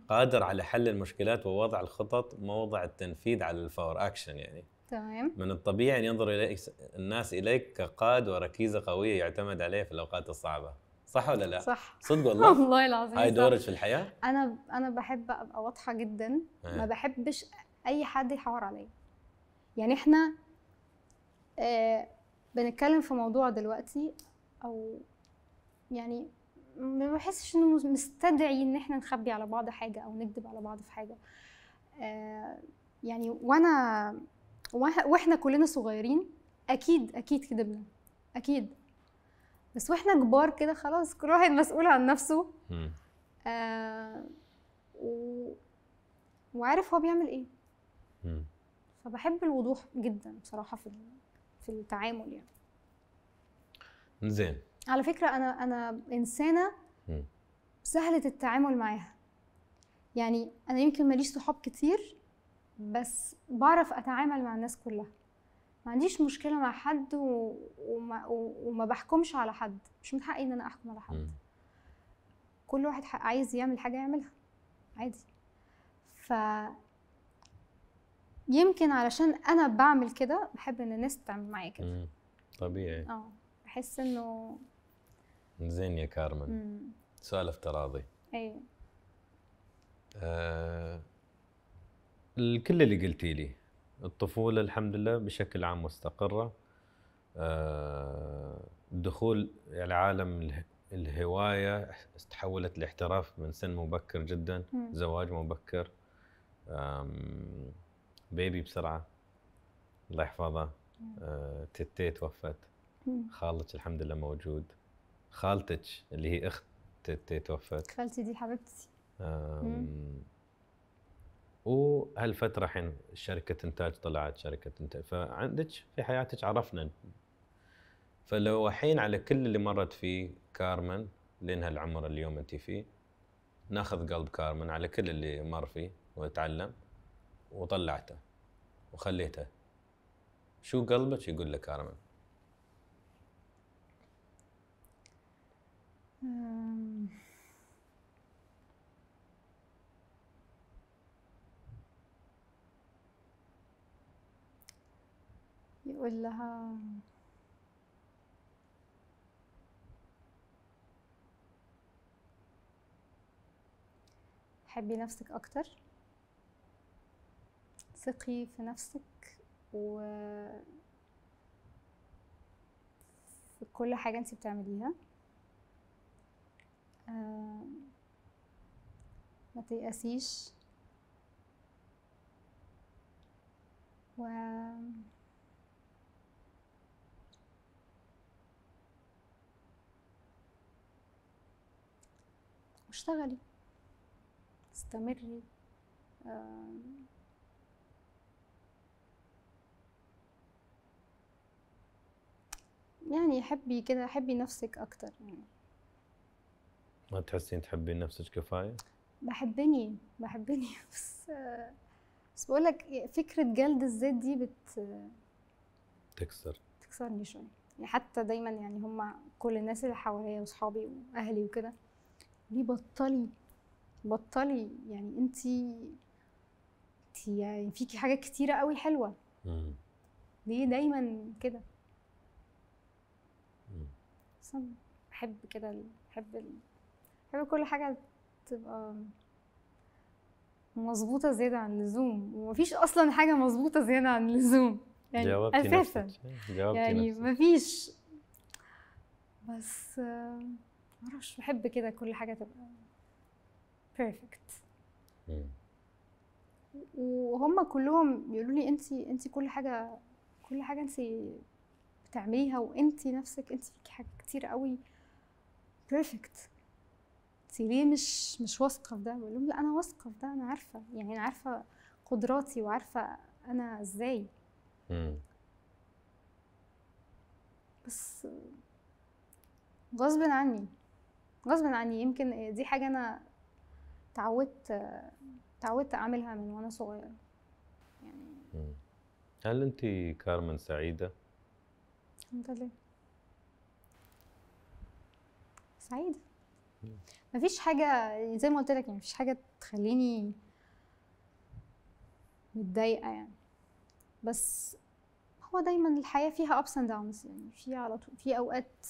قادر على حل المشكلات ووضع الخطط موضع التنفيذ على الفور اكشن يعني تمام من الطبيعي ان ينظر اليك الناس اليك كقائد وركيزه قويه يعتمد عليه في الاوقات الصعبه صح ولا لا؟ صح صدق والله؟ والله العظيم هاي دورك في الحياه؟ انا انا بحب ابقى واضحه جدا آه. ما بحبش اي حد يحور عليا يعني احنا آه بنتكلم في موضوع دلوقتي او يعني ما بحسش انه مستدعي ان احنا نخبي على بعض حاجه او نكذب على بعض في حاجه آه يعني وانا واحنا كلنا صغيرين اكيد اكيد كذبنا اكيد بس واحنا كبار كده خلاص كل واحد مسؤول عن نفسه آه و... وعارف هو بيعمل ايه م. فبحب الوضوح جدا بصراحه في في التعامل يعني زين على فكره انا انا انسانه م. سهله التعامل معاها يعني انا يمكن ماليش صحاب كتير بس بعرف اتعامل مع الناس كلها ما عنديش مشكله مع حد و... وما... وما بحكمش على حد مش من حقي ان انا احكم على حد كل واحد عايز يعمل حاجه يعملها عادي ف يمكن علشان انا بعمل كده بحب ان الناس تعمل معايا كده طبيعي اه بحس انه زين يا كارمن مم. سؤال افتراضي ايوه آه... الكل اللي قلتي لي الطفولة الحمد لله بشكل عام مستقرة آه، دخول عالم الهواية تحولت لاحتراف من سن مبكر جدا زواج مبكر بيبي بسرعة الله يحفظها آه، تتي توفت خالتك الحمد لله موجود خالتك اللي هي اخت تتي توفت خالتي دي حبيبتي وهالفتره حين شركه انتاج طلعت شركه انتاج فعندك في حياتك عرفنا فلو الحين على كل اللي مرت فيه كارمن لين هالعمر اليوم انت فيه ناخذ قلب كارمن على كل اللي مر فيه وتعلم وطلعته وخليته شو قلبك يقول لك كارمن يقول لها حبي نفسك أكتر ثقي في نفسك و في كل حاجة انت بتعمليها ما تيأسيش و اشتغلي استمري آه، يعني حبي كده حبي نفسك اكتر يعني ما تحسين تحبين نفسك كفايه بحبني بحبني بس بس بقول لك فكره جلد الذات دي بت تكسر تكسرني شويه يعني حتى دايما يعني هم كل الناس اللي حواليا واصحابي واهلي وكده ليه بطلي بطلي يعني انت يعني فيكي حاجات كتيرة قوي حلوة ليه دايما كده بحب كده بحب بحب كل حاجة تبقى مظبوطة زيادة عن اللزوم ومفيش أصلا حاجة مظبوطة زيادة عن اللزوم يعني أساسا يعني نفسك. مفيش بس معرفش بحب كده كل حاجه تبقى بيرفكت وهم كلهم بيقولوا لي انت انت كل حاجه كل حاجه انت بتعمليها وانت نفسك انت فيكي حاجات كتير قوي بيرفكت انت ليه مش مش واثقه في ده بقول لهم لا انا واثقه في ده انا عارفه يعني انا عارفه قدراتي وعارفه انا ازاي بس غصب عني غصب عني يمكن دي حاجه انا تعودت تعودت اعملها من وانا صغيره يعني هل انت كارمن سعيده الحمد لله سعيده مفيش حاجه زي ما قلت لك يعني مفيش حاجه تخليني متضايقه يعني بس هو دايما الحياه فيها ups and downs يعني في على طول في اوقات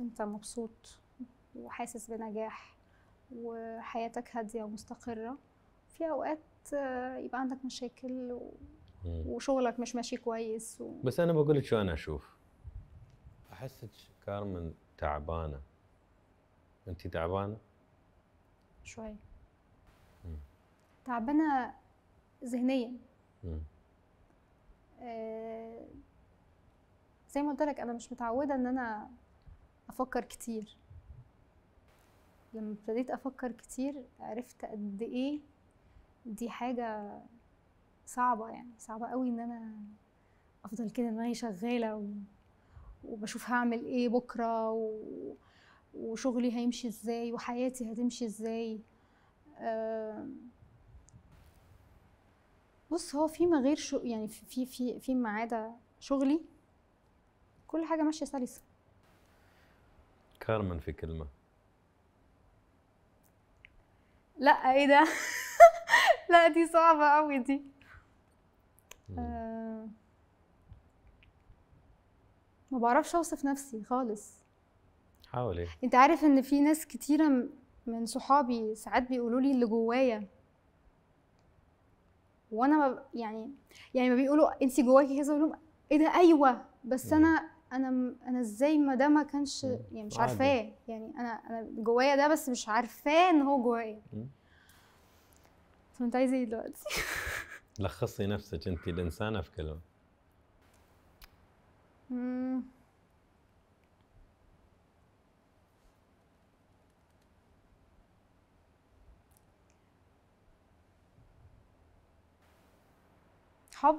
انت مبسوط وحاسس بنجاح وحياتك هاديه ومستقره في اوقات آه، يبقى عندك مشاكل وشغلك مش ماشي كويس و... بس انا بقول لك شو انا اشوف احسك كارمن تعبانه انت تعبانه شويه تعبانه ذهنيا آه زي ما قلت لك انا مش متعوده ان انا افكر كتير لما ابتديت افكر كتير عرفت قد ايه دي حاجه صعبه يعني صعبه قوي ان انا افضل كده دماغي شغاله و... وبشوف هعمل ايه بكره و... وشغلي هيمشي ازاي وحياتي هتمشي ازاي أه... بص هو فيما غير شو يعني في في فيما عدا شغلي كل حاجه ماشيه سلسه كارمن في كلمه لا ايه ده لا دي صعبه قوي دي آه. ما بعرفش اوصف نفسي خالص حاولي إيه؟ انت عارف ان في ناس كتيره من صحابي ساعات بيقولوا لي اللي جوايا وانا ما يعني يعني ما بيقولوا انت جواكي كذا بقول لهم ايه ده ايوه بس انا انا انا ازاي ما ده ما كانش يعني مش عارفاه يعني انا انا جوايا ده بس مش عارفاه ان هو جوايا فانت عايزه ايه دلوقتي لخصي نفسك انت الانسانه في كلمه حب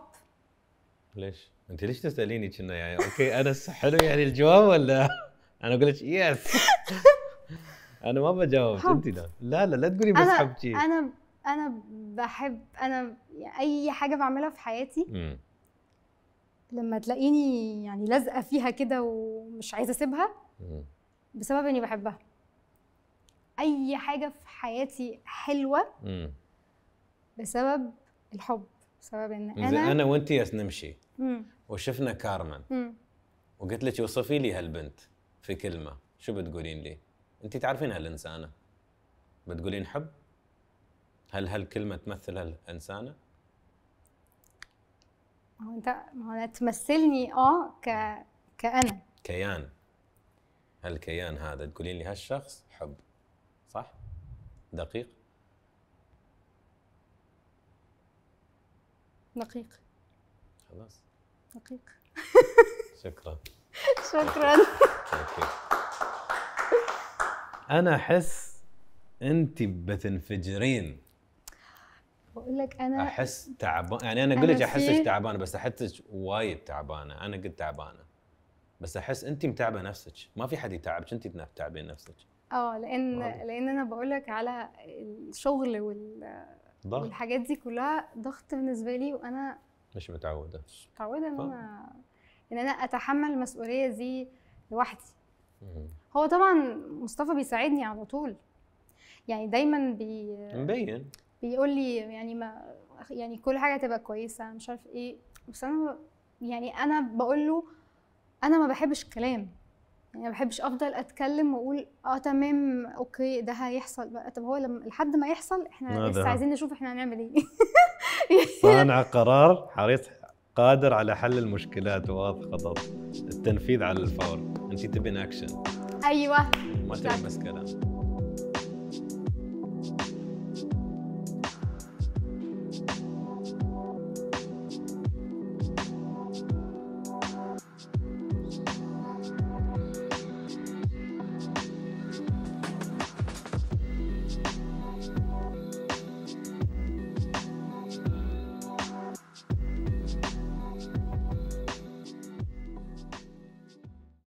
ليش؟ انت ليش تساليني كنا يعني اوكي انس حلو يعني الجواب ولا انا اقول لك يس انا ما بجاوب انت لا لا لا, لا تقولي بس حب شيء انا انا بحب انا اي حاجه بعملها في حياتي م. لما تلاقيني يعني لازقه فيها كده ومش عايزه اسيبها بسبب اني بحبها اي حاجه في حياتي حلوه م. بسبب الحب بسبب ان انا انا وانت نمشي وشفنا كارمن وقلت لك وصفي لي هالبنت في كلمه شو بتقولين لي؟ انت تعرفين هالانسانه بتقولين حب؟ هل هالكلمه تمثل هالانسانه؟ هو انت ما انا تمثلني اه ك كانا كيان هالكيان هذا تقولين لي هالشخص حب صح؟ دقيق؟ دقيق خلاص دقيق شكرا شكرا انا احس انت بتنفجرين بقول لك انا احس تعبان يعني انا اقول لك احسك تعبانه بس احسك وايد تعبانه انا قد تعبانه بس احس انت متعبه نفسك ما في حد يتعبك انت تعبين نفسك اه لان لان انا بقول لك على الشغل وال ضغط. والحاجات دي كلها ضغط بالنسبه لي وانا مش متعوده مش متعوده ان انا ان انا اتحمل المسؤوليه دي لوحدي هو طبعا مصطفى بيساعدني على طول يعني دايما بي مبين بيقول لي يعني ما يعني كل حاجه تبقى كويسه مش عارف ايه بس انا يعني انا بقول له انا ما بحبش الكلام يعني ما بحبش افضل اتكلم واقول اه تمام اوكي ده هيحصل بقى طب هو لما لحد ما يحصل احنا لسه عايزين نشوف احنا هنعمل ايه صانع قرار حريص قادر على حل المشكلات وواضح خطط التنفيذ على الفور انت تبين اكشن ايوه ما تلمس كلام